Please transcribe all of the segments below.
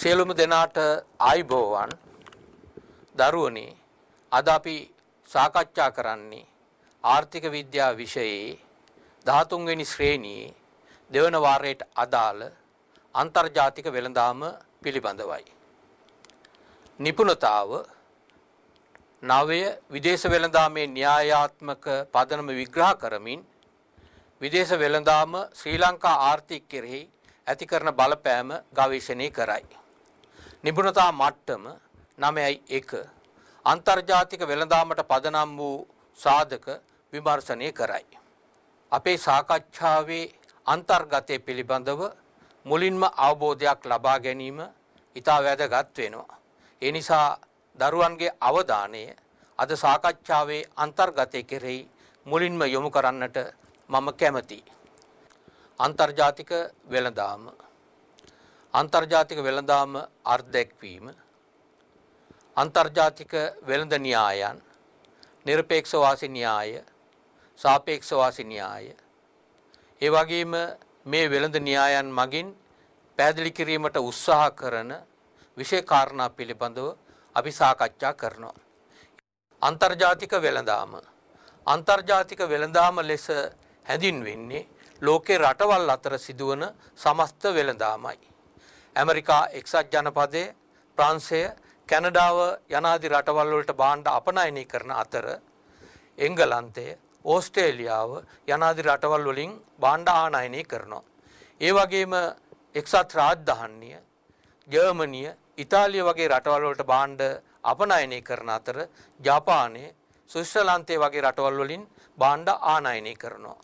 සියලුම දෙනාට ආයිබෝවන් දරුවනි අද අපි සාකච්ඡා කරන්නේ ආර්ථික විද්‍යාව විෂයේ 13 වෙනි ශ්‍රේණියේ දෙවන වාරයට අදාළ අන්තර්ජාතික වෙළඳාම පිළිබඳවයි. නිපුණතාව නවය විදේශ වෙළඳාමේ න්‍යායාත්මක පදනම විග්‍රහ කරමින් විදේශ වෙළඳාම ශ්‍රී ලංකා ආර්ථික කෙරෙහි ඇති කරන බලපෑම ගවේෂණය කරයි. නිපුණතා මට්ටම 9.1 අන්තර්ජාතික වෙළඳාමට පදනම් වූ සාධක විමර්ශනය කරයි. අපේ සාකච්ඡාවේ අන්තර්ගතය පිළිබඳව මුලින්ම අවබෝධයක් ලබා ගැනීම ඉතා වැදගත් වෙනවා. ඒ නිසා දරුවන්ගේ අවධානය අද සාකච්ඡාවේ අන්තර්ගතය කෙරෙහි මුලින්ම යොමු කරන්නට මම කැමතියි. අන්තර්ජාතික වෙළඳාම අන්තර්ජාතික වෙළඳාම අර්ධැක්වීම අන්තර්ජාතික වෙළඳ න්‍යායන් নিরপেක්ෂ වාසි න්‍යාය සාපේක්ෂ වාසි න්‍යාය ඒ වගේම මේ වෙළඳ න්‍යායන් මගින් පැහැදිලි කිරීමට උත්සාහ කරන විශේෂ කාරණා පිළිබඳව අපි සාකච්ඡා කරනවා අන්තර්ජාතික වෙළඳාම අන්තර්ජාතික වෙළඳාම ලෙස හැඳින්වෙන්නේ ලෝකේ රටවල් අතර සිදුවන සමස්ත වෙළඳාමයි. ඇමරිකා එක්සත් ජනපදයේ ප්‍රාන්සය කැනඩාව යනාදි රටවල් වලට භාණ්ඩ අපනයනය කරන අතර එංගලන්තය ඕස්ට්‍රේලියාව යනාදි රටවල් වලින් භාණ්ඩ ආනයනය කරනවා. ඒ වගේම එක්සත් රාජධානිය ජර්මනිය ඉතාලිය වගේ රටවල් වලට භාණ්ඩ අපනයනය කරන අතර ජපානය ස්විස්ත්‍රලන්තය වගේ රටවල් වලින් භාණ්ඩ ආනයනය කරනවා.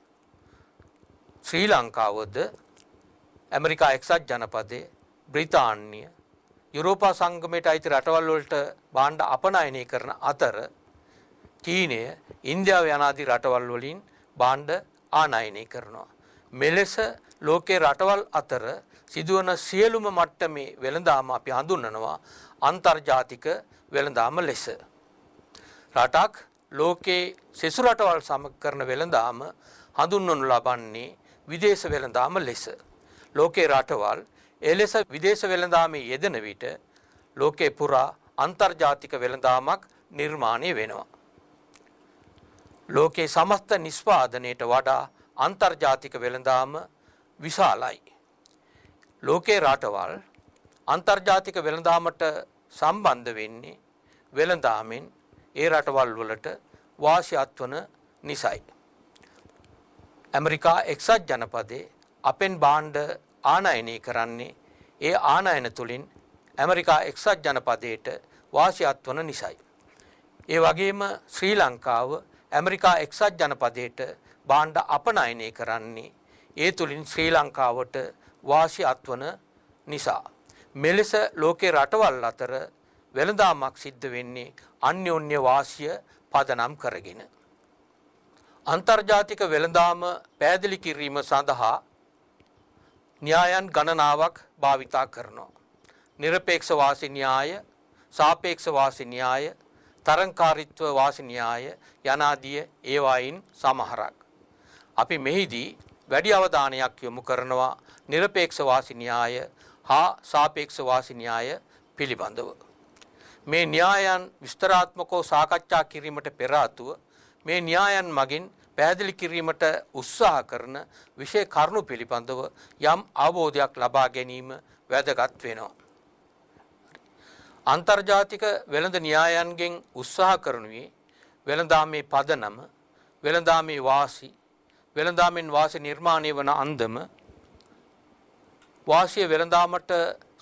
ශ්‍රී ලංකාවද ඇමරිකා එක්සත් ජනපදයේ බ්‍රිතාන්‍ය යුරෝපා සංගමයට අයිති රටවල් වලට භාණ්ඩ අපනයනය කරන අතර චීනය ඉන්දියාව යනාදී රටවල් වලින් භාණ්ඩ ආනයනය කරනවා. මෙලෙස ලෝකේ රටවල් අතර සිදුවන සියලුම මට්ටමේ වෙළඳාම අපි හඳුන්වනවා අන්තර්ජාතික වෙළඳාම ලෙස. රටක් ලෝකේ සෙසු රටවල් සමග කරන වෙළඳාම හඳුන්වනු ලබන්නේ විදේශ වෙළඳාම ලෙස. ලෝකේ රටවල් එලෙස විදේශ වෙළඳාමේ යෙදෙන විට ලෝකේ පුරා අන්තර්ජාතික වෙළඳාමක් නිර්මාණය වෙනවා. ලෝකේ සමස්ත නිෂ්පාදනයට වඩා අන්තර්ජාතික වෙළඳාම විශාලයි. ලෝකේ රටවල් අන්තර්ජාතික වෙළඳාමට සම්බන්ධ වෙන්නේ වෙළඳාමෙන් ඒ රටවල් වලට වාසියත්වන නිසයි. ඇමරිකා එක්සත් ජනපදේ අපෙන් බාණ්ඩ ආනයනය කරන්නේ ඒ ආනයන තුළින් ඇමරිකා එක්සත් ජනපදයට වාසියත් වන නිසයි. ඒ වගේම ශ්‍රී ලංකාව ඇමරිකා එක්සත් ජනපදයට බාණ්ඩ අපනයනය කරන්නේ ඒ තුළින් ශ්‍රී ලංකාවට වාසි අත්වන නිසා. මෙලෙස ලෝකේ රටවල් අතර වෙළඳාමක් සිද්ධ වෙන්නේ අන්‍යෝන්‍ය වාසිය පදනම් කරගෙන. අන්තර්ජාතික වෙළඳාම පෑදලි කිරීම සඳහා න්‍යායන් ගණනාවක් භාවිතා කරනවා. নিরপেক্ষ වාසි න්‍යාය, සාපේක්ෂ වාසි න්‍යාය, තරංකාරීත්ව වාසි න්‍යාය යනාදී ඒවායින් සමහරක්. අපි මෙහිදී වැඩි අවධානයක් යොමු කරනවා নিরপেক্ষ වාසි න්‍යාය හා සාපේක්ෂ වාසි න්‍යාය පිළිබඳව. මේ න්‍යායන් විස්තරාත්මකව සාකච්ඡා කිරීමට පෙර ආතුව මේ න්‍යායන් මගින් පැහැදිලි කිරීමට උත්සාහ කරන විශේෂ කරුණු පිළිබඳව යම් අවබෝධයක් ලබා ගැනීම වැදගත් වෙනවා. අන්තර්ජාතික වෙළඳ න්‍යායන්ගෙන් උත්සාහ කරනුයේ වෙළඳාමේ පදනම, වෙළඳාමේ වාසි, වෙළඳාමෙන් වාසි නිර්මාණය වන අන්දම, වාසිය වෙළඳාමට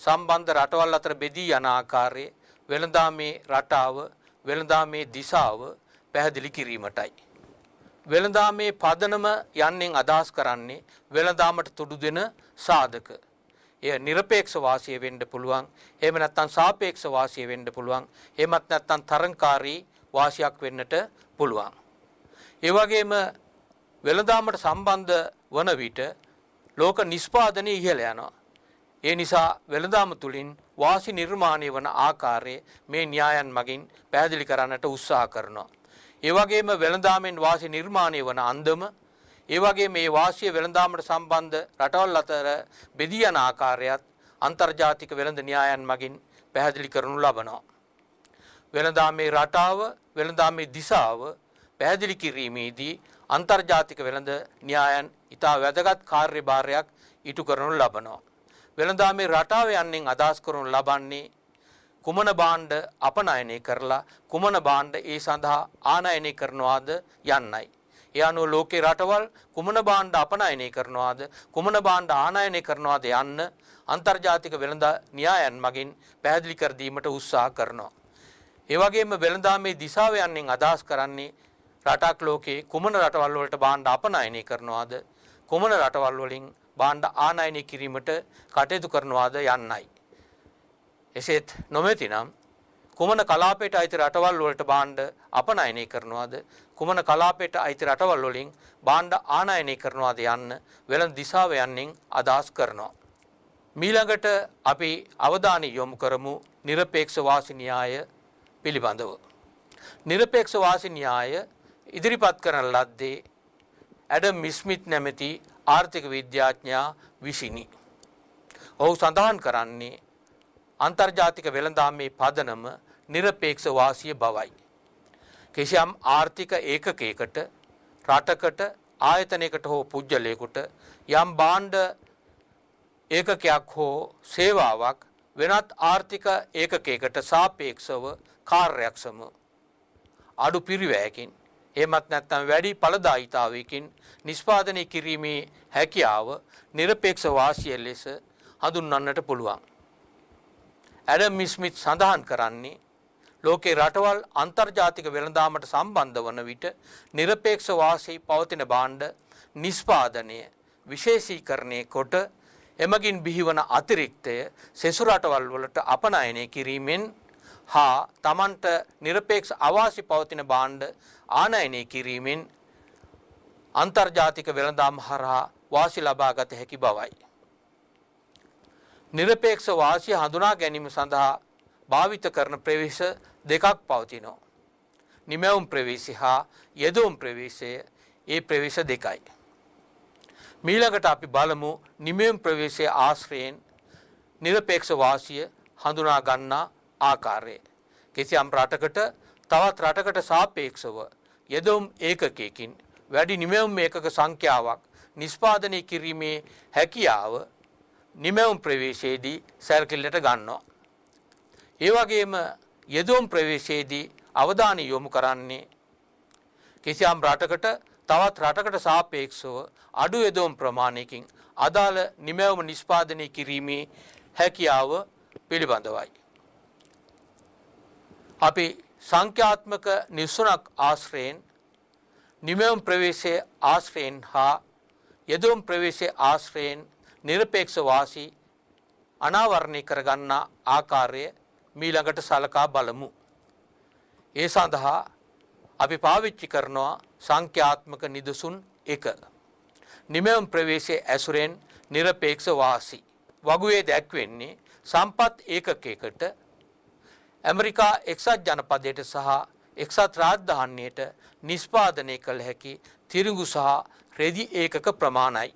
සම්බන්ධ රටවල් අතර බෙදී යන ආකාරය, වෙළඳාමේ රටාව, වෙළඳාමේ දිශාව පැහැදිලි කිරීමටයි. වෙළඳාමේ පදනම යන්නෙන් අදහස් කරන්නේ වෙළඳාමට තුඩු දෙන සාධක. එය নিরপেক্ষ වාසිය වෙන්න පුළුවන්. එහෙම නැත්නම් සාපේක්ෂ වාසිය වෙන්න පුළුවන්. එහෙමත් නැත්නම් තරංකාරී වාසියක් වෙන්නට පුළුවන්. ඒ වගේම වෙළඳාමට සම්බන්ධ වන විට ලෝක නිෂ්පාදනය ඉහළ යනවා. ඒ නිසා වෙළඳාම තුලින් වාසි නිර්මාණය වන ආකාරය මේ න්‍යායන් මගින් පැහැදිලි කරන්නට උත්සාහ කරනවා. ඒවගේම වෙළඳාමෙන් වාසි නිර්මාණය වන අන්දම ඒවගේ මේ වාසිය වෙළඳාමට සම්බන්ධ රටවල් අතර බෙදී යන ආකාරයත් අන්තර්ජාතික වෙළඳ න්‍යායන් මගින් පැහැදිලි කරනු ලබනවා. වෙළඳාමේ රටාව වෙළඳාමේ දිසාව පැහැදිලි කිරීමේදී අන්තර්ජාතික වෙළඳ න්‍යායන් ඉතා වැදගත් කාර්යභාරයක් ඉටු කරනු ලබනවා. වෙළඳාමේ රටාව යන්නෙන් අදහස් කරනු ලබන්නේ කුමන බාණ්ඩ අපනයනය කරලා කුමන බාණ්ඩ ඒ සඳහා ආනයනය කරනවාද යන්නයි. ඒ අනුව ලෝකේ රටවල් කුමන බාණ්ඩ අපනයනය කරනවාද කුමන බාණ්ඩ ආනයනය කරනවාද යන්න අන්තර්ජාතික වෙළඳ න්‍යායන් මගින් පැහැදිලි කර දීමට උත්සාහ කරනවා. ඒ වගේම වෙළඳාමේ දිශාව යන්නෙන් අදහස් කරන්නේ රටක් ලෝකේ කුමන රටවල් වලට බාණ්ඩ අපනයනය කරනවාද කුමන රටවල් වලින් බාණ්ඩ ආනයනය කිරීමට කටයුතු කරනවාද යන්නයි. එසේත් නොමැතිනම් කුමන කලාපයට අයිති රටවල් වලට බාණ්ඩ අපනයනය කරනවාද කුමන කලාපයට අයිති රටවල් වලින් බාණ්ඩ ආනයනය කරනවාද යන්න වෙළඳ දිශාව යන්නෙන් අදහස් කරනවා. මීළඟට අපි අවධානය යොමු කරමු নিরপেক্ষ වාසි න්‍යාය පිළිබඳව. নিরপেক্ষ වාසි න්‍යාය ඉදිරිපත් කරන ලද්දේ ඇඩම් මිස්මිත් නැමැති ආර්ථික විද්‍යාඥයා විසිනි. ඔහු සඳහන් කරන්නේ අන්තර්ජාතික වෙළඳාමේ පදනම নিরপেක්ෂ වාසිය බවයි. කිසියම් ආර්ථික ඒකකයකට රටකට ආයතනයකට හෝ පුජ්‍යලයකට යම් බාණ්ඩ ඒකකයක් හෝ සේවාවක් වෙනත් ආර්ථික ඒකකයකට සාපේක්ෂව කාර්යක්ෂම අඩු පිරිවැයකින් එමත් නැත්නම් වැඩි ඵලදායිතාවයකින් නිෂ්පාදනය කිරීමේ හැකියාව নিরপেক্ষ වාසිය ලෙස හඳුන්වන්නට පුළුවන්. ඇඩම් මිස්මිත් සඳහන් කරන්නේ ලෝකේ රටවල් අන්තර්ජාතික වෙළඳාමට සම්බන්ධ වන විට নিরপেক্ষ වාසී පවතින භාණ්ඩ නිෂ්පාදනය විශේෂීකරණය කොට එමගින් බිහිවන අතිරික්තය සෙසු රටවල් වලට අපනයනය කිරීමෙන් හා Tamanට নিরপেক্ষ අවාසී පවතින භාණ්ඩ ආනයනය කිරීමෙන් අන්තර්ජාතික වෙළඳාම් හරහා වාසි ලබාගත හැකි බවයි නිරපේක්ෂ වාසිය හඳුනා ගැනීම සඳහා භාවිත කරන ප්‍රවේශ දෙකක් පවතිනවා. නිමැවුම් ප්‍රවේශය හා යෙදුම් ප්‍රවේශය ඒ ප්‍රවේශ දෙකයි. මීළඟට අපි බලමු නිමැවුම් ප්‍රවේශයේ ආශ්‍රයෙන් නිරපේක්ෂ වාසිය හඳුනා ගන්නා ආකාරය. කිසියම් රටකට තවත් රටකට සාපේක්ෂව යෙදුම් ඒකකයකින් වැඩි නිමැවුම් ඒකක සංඛ්‍යාවක් නිෂ්පාදනය කිරීමේ හැකියාව නිමැවුම් ප්‍රවේශයේදී සැරකිල්ලට ගන්නවා. ඒ වගේම යෙදුම් ප්‍රවේශයේදී අවධානය යොමු කරන්නේ කිසියම් රටකට තවත් රටකට සාපේක්ෂව අඩු යෙදුම් ප්‍රමාණයකින් අදාළ නිමැවුම නිෂ්පාදනය කිරීමේ හැකියාව පිළිබඳවයි. අපි සංඛ්‍යාත්මක නිසුනක් ආශ්‍රයෙන් නිමැවුම් ප්‍රවේශයේ ආශ්‍රයෙන් හා යෙදුම් ප්‍රවේශයේ ආශ්‍රයෙන් নিরপেක්ෂ වාසී අනාවරණය කරගන්නා ආකාරය මීළඟට සලකා බලමු. ඒ සඳහා අපි පාවිච්චි කරනවා සංඛ්‍යාත්මක නිදසුන් එක. නිමෙම් ප්‍රවේශයේ ඇසුරෙන් নিরপেক্ষ වාසී. වගුවේ දැක්වෙන්නේ සම්පත් ඒකකයකට ඇමරිකා එක්සත් ජනපදයට සහ එක්සත් රාජධානියට නිෂ්පාදනය කළ හැකි තිරිඟු සහ රෙදි ඒකක ප්‍රමාණයි.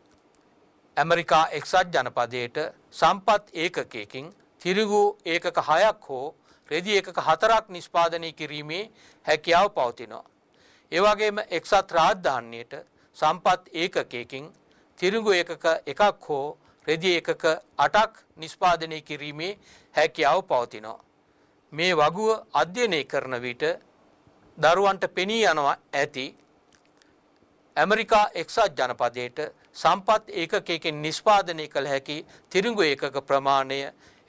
ඇමරිකා එක්සත් ජනපදයට සම්පත් ඒකකයකින් තිරිගු ඒකක හයක් හෝ රෙදි එකක හතරක් නිෂ්පාදනය කිරීමේ හැකියාව පවතිනවා. ඒවගේම එක්සත් රාජධාන්‍යයට සම්පත් ඒකකයකින් තිරිගු ඒකක එකක් හෝ රෙදි එකක අටක් නිෂ්පාදනය කිරීමේ හැකියාව පවතිනවා. මේ වගුව අධ්‍යයනය කරන විට දරුවන්ට පෙනී යනවා ඇති ඇමරිකා එක්සත් ජනපදයට සම්පත් ඒකකයකින් නිෂ්පාදනය කළ හැකි තිරිඟු ඒකක ප්‍රමාණය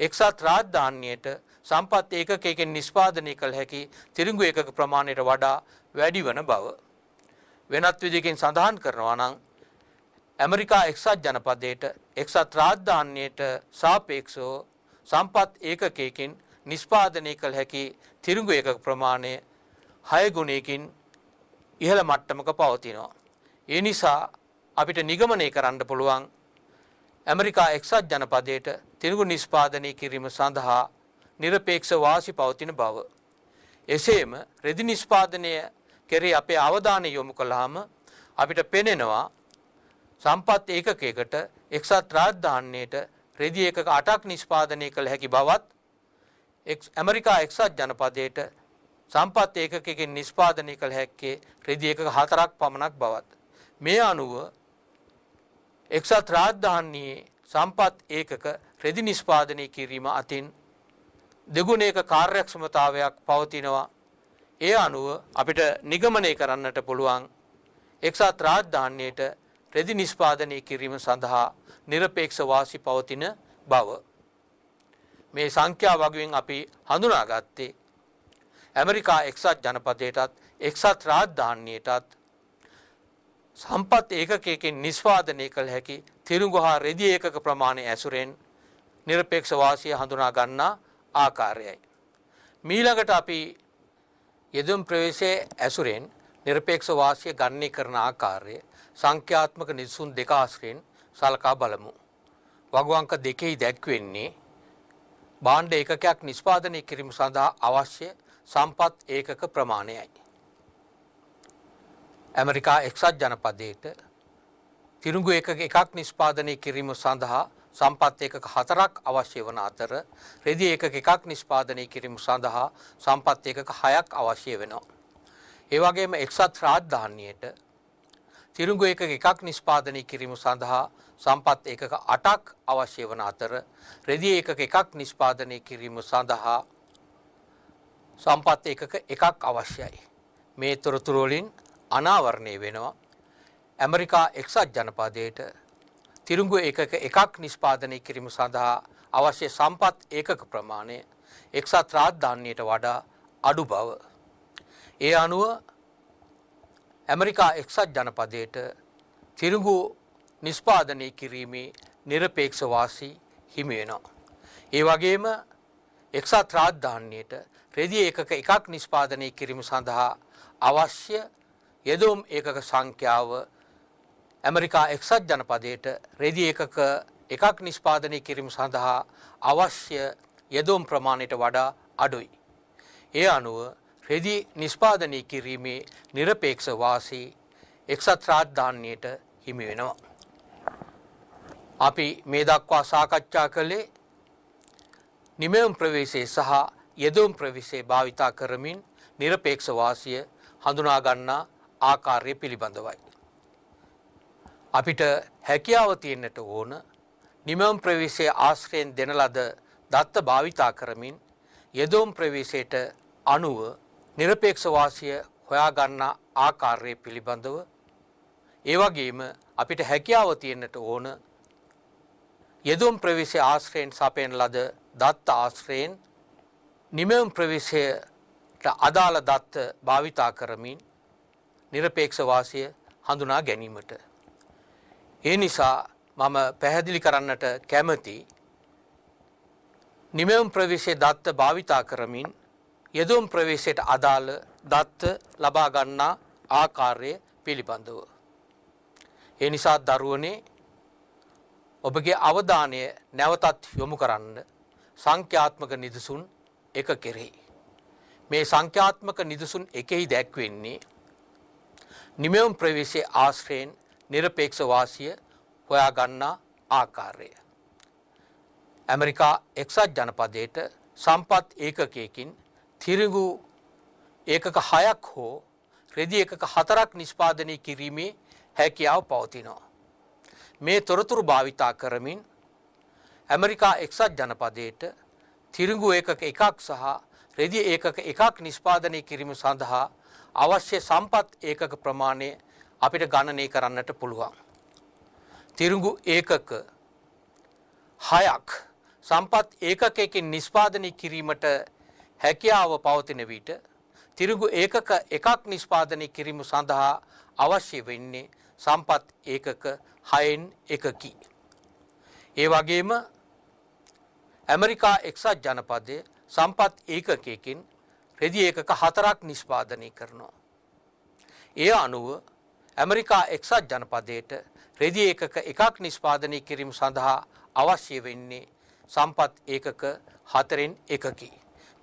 එක්සත් රාජධාන්‍යයට සම්පත් ඒකකයකින් නිෂ්පාදනය කළ හැකි තිරිඟු ඒකක ප්‍රමාණයට වඩා වැඩි වන බව. වෙනත් විදිකින් සඳහන් කරනවා නම් ඇමරිකා එක්සත් ජනපදයට එක්සත් රාජධාන්‍යයට සාපේක්ෂව සම්පත් ඒකකයකින් නිෂ්පාදනය කළ හැකි තිරිඟු ඒකක ප්‍රමාණය හය ගුණයකින් ඉහළ මට්ටමක පවතිනවා. ඒ නිසා අපිට නිගමනය කරන්න පුළුවන් ඇමරිකා එක්සත් ජනපදයට තිරිගු නිෂ්පාදනය කිරීම සඳහා නිරපේක්ෂ වාසි පවතින බව. එසේම රෙදි නිෂ්පාදනය කෙරේ අපේ අවධානය යොමු කළාම අපිට පෙනෙනවා සම්පත් ඒකකයකට එක්සත් රාජධාන්‍යයට රෙදි එකක 8ක් නිෂ්පාදනය කළ හැකි බවත් ඇමරිකා එක්සත් ජනපදයට සම්පත් ඒකකයකින් නිෂ්පාදනය කළ හැක්කේ රෙදි එකක 4ක් පමණක් බවත් මේ අනුව එක්සත් රාජධානියේ සම්පත් ඒකක රෙදි නිෂ්පාදනය කිරීම අතින් දෙගුණයක කාර්යක්ෂමතාවයක් පවතිනවා. ඒ අනුව අපිට නිගමනය කරන්නට පුළුවන් එක්සත් රාජධාන්‍යයට රෙදි නිෂ්පාදනය කිරීම සඳහා নিরপেক্ষ වාසි පවතින බව. මේ සංඛ්‍යා වගුවෙන් අපි හඳුනාගත්තේ ඇමරිකා එක්සත් ජනපදයටත් එක්සත් රාජධාන්‍යයටත් සම්පත් ඒකකයකින් නිස්පාදනය කළ හැකි තිරුඟු හා රෙදි ඒකක ප්‍රමාණය ඇසුරෙන් নিরপেক্ষ වාසිය හඳුනා ගන්නා ආකාරයයි. මීළඟට අපි යෙදුම් ප්‍රවේශයේ ඇසුරෙන් নিরপেক্ষ වාසිය ගන්නේ කරන ආකාරය සංඛ්‍යාත්මක නිසුන් දෙක ආශ්‍රයෙන් සලකා බලමු. වගු අංක දෙකෙහි දැක්වෙන්නේ භාණ්ඩ ඒකකයක් නිෂ්පාදනය කිරීම සඳහා අවශ්‍ය සම්පත් ඒකක ප්‍රමාණයයි. ඇමරිකා එක්සත් ජනපදයට තිරුගු එක එකක් නිස්පාදනය කිරීම සඳහා සම්පත් ඒකක හතරක් අවශ්‍ය වන අතර රෙදි ඒකක එකක් නිස්පාදනය කිරීම සඳහා සම්පත් ඒකක හයක් අවශ්‍ය වෙනවා. ඒ වගේම එක්සත් රාජධානියට තිරුගු ඒකක එකක් නිස්පාදනය කිරීම සඳහා සම්පත් ඒකක 8ක් අවශ්‍ය වන අතර රෙදි ඒකක එකක් නිස්පාදනය කිරීම සඳහා සම්පත් ඒකක එකක් අවශ්‍යයි. මේ තොරතුරු වලින් අනාවරණය වෙනවා. ඇමරිකා එක්සත් ජනපදයට තිරුංගු එකක එකක් නිෂ්පාදනය කිරීම සඳහා අවශ්‍ය සම්පත් ඒකක ප්‍රමාණය එක්සත් රාජධානියට වඩා අඩු බව. ඒ අනුව ඇමරිකා එක්සත් ජනපදයට තිරුගු නිෂ්පාදනය කිරීමේ නිරපේක්ෂවාසී හිමිවෙනවා. ඒ වගේම එක්සත් රාජධාන්‍යයට රෙදි එකක එකක් නිෂ්පාදනය කිරීම සඳහා අවශ්‍ය යෙදෝම් ඒකක සංඛ්‍යාව ඇමරිකා එක්සත් ජනපදයට රෙදි එකක එකක් නිෂ්පාදනය කිරීම සඳහා අවශ්‍ය යෙදෝම් ප්‍රමාණයට වඩා අඩුයි. ඒ අනුව රෙදි නිෂ්පාදනය කිරීමේ নিরপেক্ষ වාසී එක්සත් රාජධානියට හිමි වෙනවා. අපි මේ දක්වා සාකච්ඡා කළේ නිමෙම් ප්‍රවේශයේ සහ යෙදෝම් ප්‍රවේශයේ භාවිතා කරමින් নিরপেক্ষ වාසිය හඳුනා ගන්නා ආකාරය පිළිබඳවයි. අපිට හැකියාව තියෙන්නට ඕන නිමම් ප්‍රවේශයේ ආශ්‍රයෙන් දෙන ලද දත්ත භාවිතා කරමින් යෙදොම් ප්‍රවේශයට අනුව নিরপেক্ষ වාසිය හොයා ගන්නා ආකාරය පිළිබඳව ඒ වගේම අපිට හැකියාව තියෙන්නට ඕන යෙදුම් ප්‍රවේශයේ ආශ්‍රයෙන් සපයන ලද දත්ත ආශ්‍රයෙන් නිමම් ප්‍රවේශයට අදාළ දත්ත භාවිතා කරමින් নিরপේක්ෂ වාසිය හඳුනා ගැනීමට. ඒ නිසා මම පැහැදිලි කරන්නට කැමති නිමෙවුම් ප්‍රවේශයේ දත්ත භාවිතා කරමින් යෙදුම් ප්‍රවේශයට අදාළ දත්ත ලබා ගන්නා ආකාරය පිළිබඳව. ඒ නිසා දරුවනේ ඔබගේ අවධානය නැවතත් යොමු කරන්න සංඛ්‍යාත්මක නිදසුන් එක කෙරෙහි. මේ සංඛ්‍යාත්මක නිදසුන් එකෙහි දැක්වෙන්නේ නිමෙවුම් ප්‍රවේශයේ ආශ්‍රයෙන් নিরপেক্ষ වාසිය හොයා ගන්නා ආකාරය. ඇමරිකා එක්සත් ජනපදයට සම්පත් ඒකකයකින් තිරිඟු ඒකක 6ක් හෝ රෙදි එකක 4ක් නිෂ්පාදනය කිරීමේ හැකියාව පවතිනවා. මේ තොරතුරු භාවිතා කරමින් ඇමරිකා එක්සත් ජනපදයට තිරිඟු ඒකක එකක් සහ රෙදි ඒකක එකක් නිෂ්පාදනය කිරීම සඳහා අවශ්‍ය සම්පත් ඒකක ප්‍රමාණය අපිට ගණනය කරන්නට පුළුවන්. තිරුඟු ඒකක හයක් සම්පත් ඒකකයකින් නිස්පාදනය කිරීමට හැකියාව පවතින විට තිරුඟු ඒකක එකක් නිස්පාදනය කිරීම සඳහා අවශ්‍ය වෙන්නේ සම්පත් ඒකක හයෙන් එකකි. ඒ වගේම ඇමරිකා එක්සත් ජනපදය සම්පත් ඒකකයකින් රෙදි ඒකක හතරක් නිෂ්පාදනය කරනවා. ඒ අනුව ඇමරිකා එක්සත් ජනපදයට රෙදි ඒකක එකක් නිෂ්පාදනය කිරීම සඳහා අවශ්‍ය වෙන්නේ සම්පත් ඒකක හතරෙන් එකකි.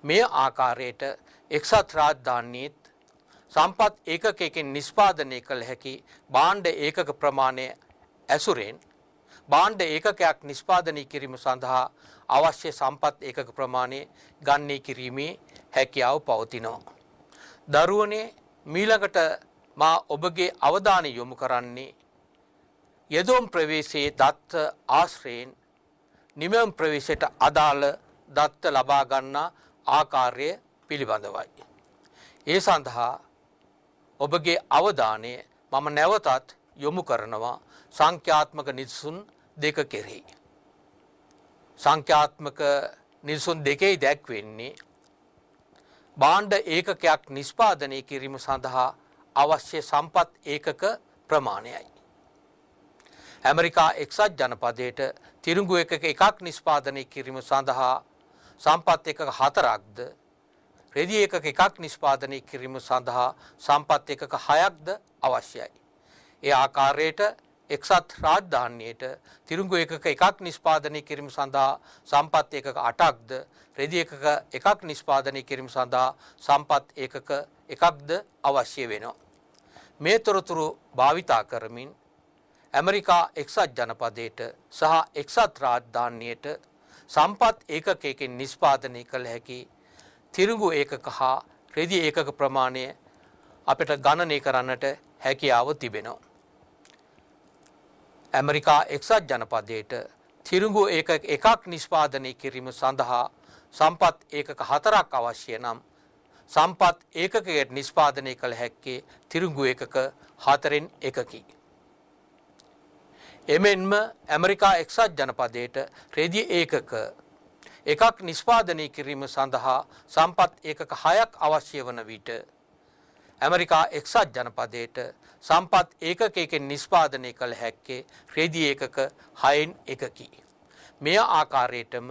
මේ ආකාරයට එක්සත් රාජධානීත් සම්පත් ඒකකයකින් නිෂ්පාදනය කළ හැකි බාණ්ඩ ඒකක ප්‍රමාණය ඇසුරෙන් බාණ්ඩ ඒකකයක් නිෂ්පාදනය කිරීම සඳහා අවශ්‍ය සම්පත් ඒකක ප්‍රමාණය ගන්නේ කිරීමේ හැකියාව පවතිනවා. දරුවනේ මීළඟට මා ඔබගේ අවධානය යොමු කරන්නේ යදෝම් ප්‍රවේශයේ දත්ත ආශ්‍රයෙන් නිමම් ප්‍රවේශයට අදාළ දත්ත ලබා ගන්නා ආකාරය පිළිබඳවයි. ඒ සඳහා ඔබගේ අවධානය මම නැවතත් යොමු කරනවා සංඛ්‍යාත්මක නිසුන් දෙක කෙරෙහි. සංඛ්‍යාත්මක නිසුන් දෙකෙහි දැක්වෙන්නේ බාණ්ඩ ඒකකයක් නිෂ්පාදනය කිරීම සඳහා අවශ්‍ය සම්පත් ඒකක ප්‍රමාණයයි. ඇමරිකා එක්සත් ජනපදයට තිරුඟු එකක එකක් නිෂ්පාදනය කිරීම සඳහා සම්පත් එකක හතරක්ද රෙදි එකක එකක් නිෂ්පාදනය කිරීම සඳහා සම්පත් එකක හයක්ද අවශ්‍යයි. ඒ ආකාරයට එක්සත් රාජධානියට තිරුංගු එකක එකක් නිෂ්පාදනය කිරීම සඳහා සම්පත් ඒකක 8ක්ද රෙදි එකක එකක් නිෂ්පාදනය කිරීම සඳහා සම්පත් ඒකක එකක්ද අවශ්‍ය වෙනවා. මේ තොරතුරු භාවිතා කරමින් ඇමරිකා එක්සත් ජනපදයට සහ එක්සත් රාජධානියට සම්පත් ඒකකයකින් නිෂ්පාදනය කළ හැකි තිරුඟු ඒකක හා රෙදි ඒකක ප්‍රමාණය අපට ගණනය කරන්නට හැකියාව තිබෙනවා. ඇමරිකා එක්සත් ජනපදයට තිරුඟු එකක් නිෂ්පාදනය කිරීම සඳහා සම්පත් ඒකක හතරක් අවශ්‍ය නම් සම්පත් ඒකකයට නිෂ්පාදනය කළ හැක්කේ තිරුඟු එකක හතරෙන් එකකි. එමෙන්ම ඇමරිකා එක්සත් ජනපදයට රෙදි ඒකක එකක් නිෂ්පාදනය කිරීම සඳහා සම්පත් ඒකක හයක් අවශ්‍ය වන විට ඇමරිකා එක්සත් ජනපදයට සම්පත් ඒකක එකෙන් නිස්පාදනය කළ හැක්කේ රෙදි ඒකක හයෙන් එකකි. මෙය ආකාරයටම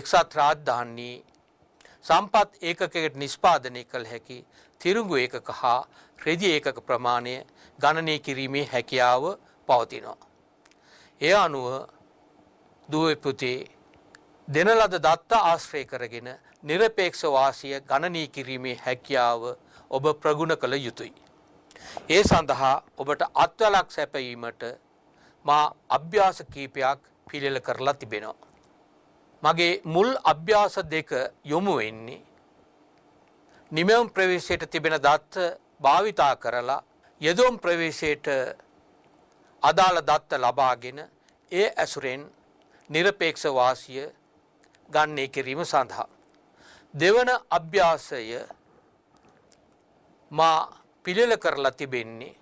එක්සත් රාජධානී සම්පත් ඒකකයට නිස්පාදනය කළ හැකි තිරුඟු ඒකක හා රෙදි ඒකක ප්‍රමාණය ගණනය කිරීමේ හැකියාව පවතිනවා. ඒ අනුව දුවපුතේ දෙන ලද දත්ත ආශ්‍රය කරගෙන নিরপেක්ෂ වාසිය ගණනය කිරීමේ හැකියාව ඔබ ප්‍රගුණ කළ යුතුය. ඒ සඳහා ඔබට අත්වලක් සැපයීමට මා අභ්‍යාස කීපයක් පිළිල කරලා තිබෙනවා. මගේ මුල් අභ්‍යාස දෙක යොමු වෙන්නේ නිමම් ප්‍රවේශයට තිබෙන දත්ත භාවිතා කරලා යෙදුම් ප්‍රවේශයට අදාළ දත්ත ලබාගෙන ඒ ඇසුරෙන් নিরপেক্ষ වාසිය ගන්නේ කිරීම සඳහා දෙවන අභ්‍යාසය මා පිළිල කරලා තිබෙන්නේ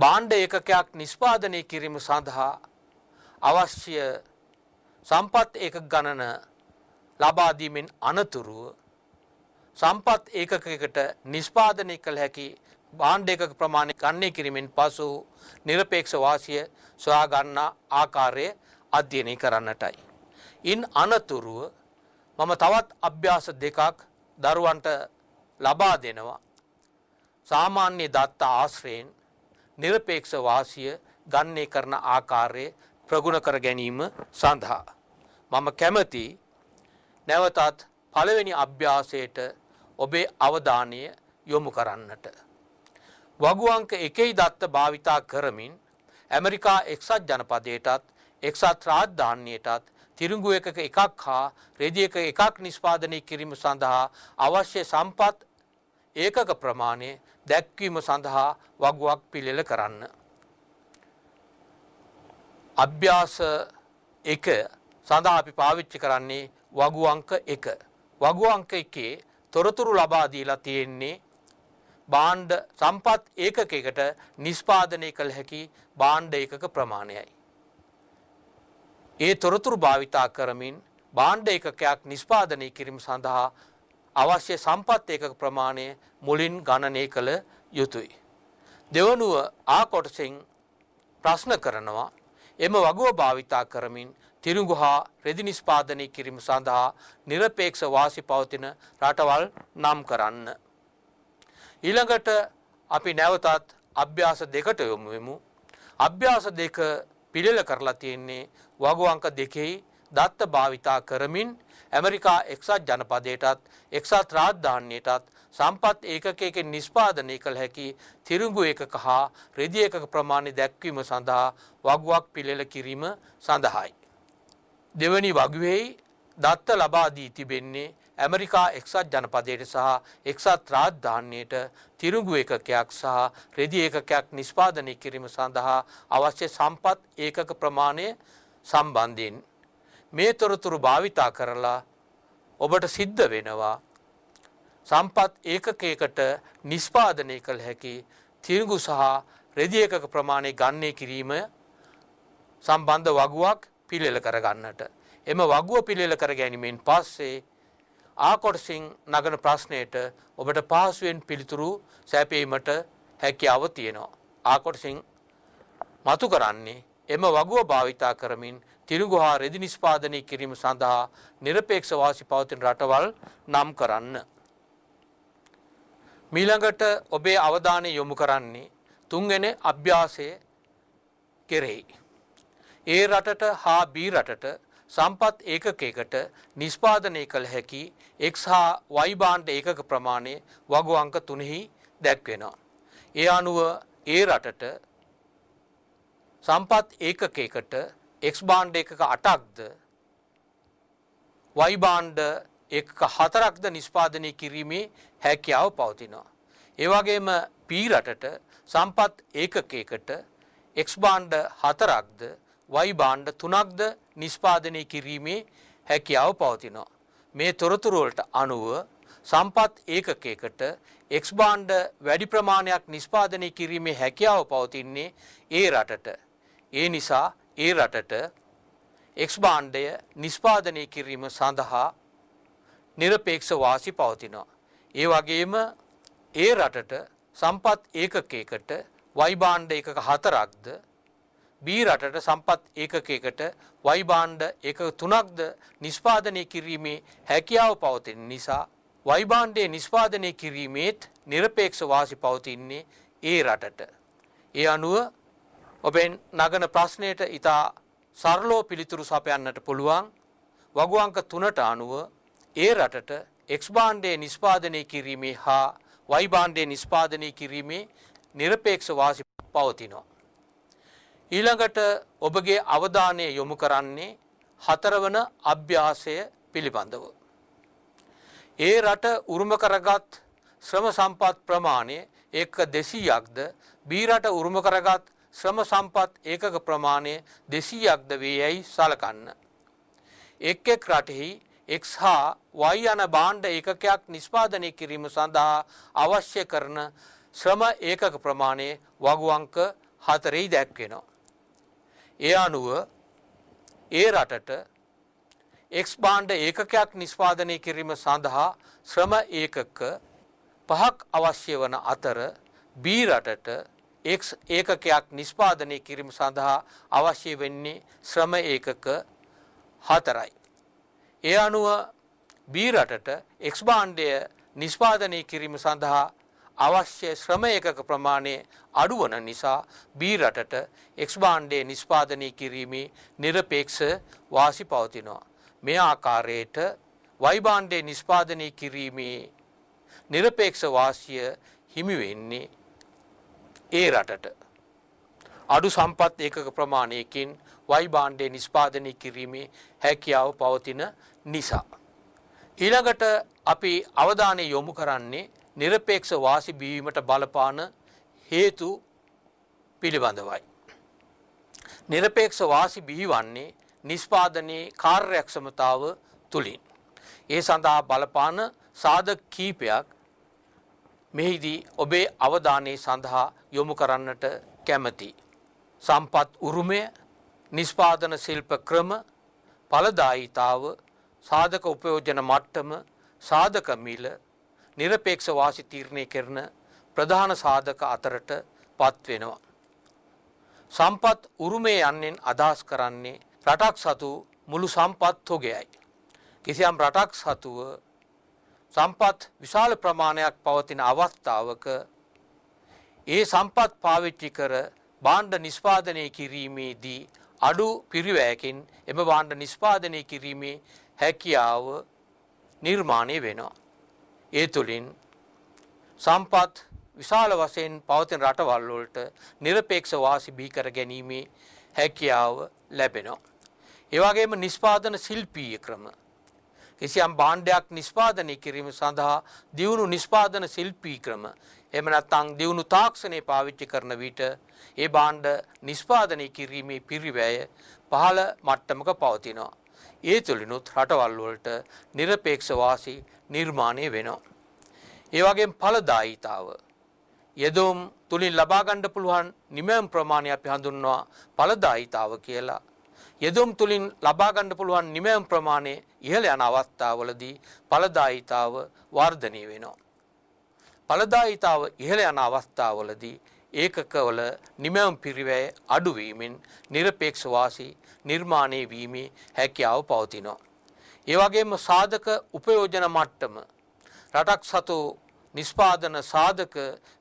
බාණ්ඩ ඒකකයක් නිෂ්පාදනය කිරීම සඳහා අවශ්‍ය සම්පත් ඒකක ගණන ලබා දීමෙන් අනතුරුව සම්පත් ඒකකයකට නිෂ්පාදනය කළ හැකි බාණ්ඩ ඒකක ප්‍රමාණය ගණනය කිරීමෙන් පසු নিরপেক্ষ වාසිය සොයා ගන්නා ආකාරය අධ්‍යයනය කරන්නටයි. ඉන් අනතුරුව මම තවත් අභ්‍යාස දෙකක් දරුවන්ට ලබා දෙනවා. සාමාන්‍ය දත්ත ආශ්‍රයෙන් නිර්පේක්ෂ වාසිය ගන්නේ කරන ආකාරයේ ප්‍රගුණ කර ගැනීම සඳහා මම කැමති නැවතත් පළවෙනි අභ්‍යාසයට ඔබේ අවධානය යොමු කරන්නට. වගු අංක 1යි දත්ත භාවිතා කරමින් ඇමරිකා එක්සත් ජනපදයටත් එක්සත් රාජධානියටත් තිරිඟු එකක එකක් හා රෙදි එක එකක් නිෂ්පාදනය කිරීම සඳහා අවශ්‍ය සම්පත් ඒකක ප්‍රමාණය දැක්වීම සඳහා වගුවක් පිළිල කරන්න. අභ්‍යාස එක සඳහා අපි පාවිච්චි කරන්නේ වගු අංක එක. වගු අංක එකේ තොරතුරු ලබා දීලා තියෙන්නේ බාණ්ඩ සම්පත් ඒකකයකට නිෂ්පාදනය කළ හැකි බාණ්ඩ ඒකක ප්‍රමාණයයි. ඒ තොරතුරු භාවිතා කරමින් බාණ්ඩ ඒකකයක් නිෂ්පාදනය කිරීම සඳහා අවශ්‍ය සම්පත් ඒකක ප්‍රමාණය මුලින් ගණනය කළ යුතුයි. දෙවනුව ආ කොටසින් ප්‍රශ්න කරනවා එම වගුව භාවිතා කරමින් තිරුඟු හා රෙදි නිෂ්පාදනය කිරීම සඳහා නිරපේක්ෂ වාසි පවතින රටවල් නම් කරන්න. ඊළඟට අපි නැවතත් අභ්‍යාස දෙකට යොමු වෙමු. අභ්‍යාස දෙක පිළිල කරලා තියෙන්නේ වගු අංක දෙකෙහි දත්ත භාවිතා කරමින් ඇමරිකා එක්සත් ජනපදයටත් එක්සත් රාජධානියටත් සම්පත් ඒකකයකින් නිෂ්පාදනය කළ හැකි තිරුඟු ඒකක හා රෙදි ඒකක ප්‍රමාණය දැක්වීම සඳහා වගුවක් පිළිල කිරීම සඳහායි. දෙවනි වගුවෙහි දත්ත ලබා දී තිබෙන්නේ ඇමරිකා එක්සත් ජනපදයට සහ එක්සත් රාජධාන්‍යයට තිරුඟු ඒකකයක් සහ රෙදි ඒකකයක් නිෂ්පාදනය කිරීම සඳහා අවශ්‍ය සම්පත් ඒකක ප්‍රමාණය සම්බන්ධයෙන් මේ තොරතුරු භාවිතා කරලා ඔබට සිද්ධ වෙනවා සම්පත් ඒකකයකට නිස්පාදනය කළ හැකි තිරිඟු සහ රෙදි ඒකක ප්‍රමාණය ගන්නේ කිරීම සම්බන්ධ වගුවක් පිළිල කරගන්නට. එම වගුව පිළිල කර ගැනීමෙන් පස්සේ ආකොටසිං නගන ප්‍රශ්නයට ඔබට පහසුවෙන් පිළිතුරු සැපීමට හැකියාව තියෙනවා. ආකොටසිං මතු කරන්නේ එම වගුව භාවිතා කරමින් තිරිගුහා රෙදි නිෂ්පාදනය කිරීම සඳහා නිරපේක්ෂ වාසි පවතින රටවල් නම් කරන්න. මීළඟට ඔබේ අවධානය යොමු කරන්නේ තුන්ගෙන අභ්‍යාසය කෙරෙහි. ඒ රටට හා බී රටට සම්පත් ඒකකයකට නිෂ්පාදනය කළ හැකි එක්හ වයිබාන්්ඩ ඒකක ප්‍රමාණය වගු අංක තුනෙහි දැක්වෙනවා. ඒ අනුව ඒ රටට සම්පත් ඒකකයකට X බාණ්ඩ එකක 8ක්ද Y බාණ්ඩ එකක 4ක්ද නිෂ්පාදනය කිරීමේ හැකියාව පවතිනවා. ඒ වගේම P රටට සම්පත් ඒකකයකට X බාණ්ඩ 4ක්ද Y බාණ්ඩ 3ක්ද නිෂ්පාදනය කිරීමේ හැකියාව පවතිනවා. මේ තොරතුරු වලට අනුව සම්පත් ඒකකයකට එක්ස් බාණ්ඩ වැඩි ප්‍රමාණයක් නිෂ්පාදනය කිරීමේ හැකියාව පවතින්නේ ඒ රටට. ඒ නිසා ඒ රටට එක්ස් බාණ්ඩය නිෂ්පාදනය කිරීම සඳහා නිරපේක්ෂ වාසි පවතිනවා. ඒ වගේම ඒ රටට සම්පත් ඒකකයකට වයිබාණ්ඩ එකක හතරක්ද බී රටට සම්පත් ඒකකයකට වයිබාණ්ඩ එක තුනක්ද නිෂ්පාදනය කිරීමේ හැකියාව පවතින නිසා වයිබාණ්ඩේ නිෂ්පාදනය කිරීමේත් නිරපේක්ෂ වාසි පවතින්නේ ඒ රටට. ඒ අනුව ඔබෙන් නගන ප්‍රශ්නයට ඉතා සරලෝ පිළිතුරු සපයන්නට පුළුවන් වගුවංක තුනට අනුව ඒ රටට එක්ස් බාණ්ඩේ නිස්පාදනය කිරීමේ හා වයිබාණ්ඩේ නිස්පාදනය කිරීමේ නිරපේක්ෂ වාසි පවතිනවා. ඊළඟට ඔබගේ අවධානය යොමු කරන්නේ හතරවන අභ්‍යාසය පිළිබඳව. ඒ රට උරුම කරගත් ශ්‍රම සම්පත් ප්‍රමාණය එක්ක දෙසීයක්ද බීරට උරුම කරගත් ශ්‍රම සම්පත් ඒකක ප්‍රමාණය දෙසීයක්ද වේ යැයි සලකන්න. එක් එක් රටෙහි එක් හා වයි යන බාණ්ඩ ඒකකයක් නිස්පාදනය කිරීම සඳහා අවශ්‍ය කරන ශ්‍රම ඒකක ප්‍රමාණය වගුවංක හතරෙහි දැක්වෙනවා. ඒ අනුව ඒ රටට එක්ස් බාණ්ඩ ඒකකයක් නිස්පාදනය කිරීම සඳහා ශ්‍රම ඒකක පහක් අවශ්‍ය වන අතර බී රටට ඒකකයක් නිෂ්පාදනය කිරීම සඳහා අවශ්‍ය වෙන්නේ ශ්‍රම ඒකක හතරයි. ඒ අනුව බී රටට එක්ස් භාණ්ඩය නිෂ්පාදනය කිරීම සඳහා අවශ්‍ය ශ්‍රම ඒකක ප්‍රමාණය අඩු වන නිසා බී රටට එක්ස් භාණ්ඩය නිෂ්පාදනය කිරීමේ নিরপেক্ষ වාසි පවතිනවා. මේ ආකාරයට වයි භාණ්ඩය නිෂ්පාදනය කිරීමේ নিরপেক্ষ වාසිය හිමි වෙන්නේ ඒ රටට අඩු සම්පත් ඒකක ප්‍රමාණයකින් වයි බාණ්ඩේ නිෂ්පාදනය කිරීමේ හැකියාව පවතින නිසා. ඊළඟට අපි අවධානය යොමු කරන්නේ নিরপেক্ষ වාසි බීමට බලපාන හේතු පිළිබඳවයි. নিরপেক্ষ වාසි බිහිවන්නේ නිෂ්පාදනයේ කාර්යක්ෂමතාව තුලින්. ඒ සඳහා බලපාන සාධක කීපයක් මෙහිදී ඔබේ අවධානයේ සඳහා යොමු කරන්නට කැමති. සම්පත් උරුමය නිස්පාදන ශිල්ප ක්‍රම පලදායිතාව සාධක උපයෝජන මට්ටම සාධක මිල නිරපේක්ෂ වාසි තීරණය කරන ප්‍රධාන සාධක අතරට පත්වෙනවා. සම්පත් උරුමේ යන්නෙන් අදහස් කරන්නේ රටක් සතු මුළු සම්පත් හොගයයි. කිසියම් රටක් සතුව සම්පත් විශාල ප්‍රමාණයක් පවතින අවස්ථාවක ඒ සම්පත් පාවිච්චි කර භාණ්ඩ නිෂ්පාදනය කිරීමේදී අඩු පිරිවෑකින් එම භාණ්ඩ නිෂ්පාදනය කිරීමේ හැකියාව නිර්මාණය වෙනවා. ඒ තුළින් සම්පත් විශාල වශයෙන් පවතින රටවල් වලට নিরপেক্ষ වාසි බිහිකර ගැනීමේ හැකියාව ලැබෙනවා. ඒ වගේම නිෂ්පාදන ශිල්පීය ක්‍රම කිසියම් භාණ්ඩයක් නිෂ්පාදනය කිරීම සඳහා දියුණු නිෂ්පාදන ශිල්පී ක්‍රම එහෙම නැත්නම් දියුණු තාක්ෂණය පාවිච්චි කරන විට ඒ භාණ්ඩ නිෂ්පාදනය කිරීමේ පිරිවැය පහළ මට්ටමක පවතිනවා. ඒ තුලිනුත් රටවල් වලට নিরপেক্ষ වාසි නිර්මාණය වෙනවා. ඒ වගේම ඵලදායීතාව යදොම් තුලින් ලබා ගන්න පුළුවන් නිමම් ප්‍රමාණය අපි හඳුන්වනවා ඵලදායීතාව කියලා. යදොම් තුලින් ලබා ගන්න පුළුවන් නිමම් ප්‍රමාණය ඉහළ යන අවස්ථාවලදී ඵලදායීතාව වර්ධනය වෙනවා. ඵලදායිතාව ඉහළ යන අවස්ථාවලදී ඒකකවල නිමැම් පිරිවැය අඩුවීමෙන් নিরপেক্ষවාසී නිර්මාණයේ වීමේ හැකියාව පවතිනවා. ඒ වගේම සාධක උපයෝජන මට්ටම රටක් සතු නිෂ්පාදන සාධක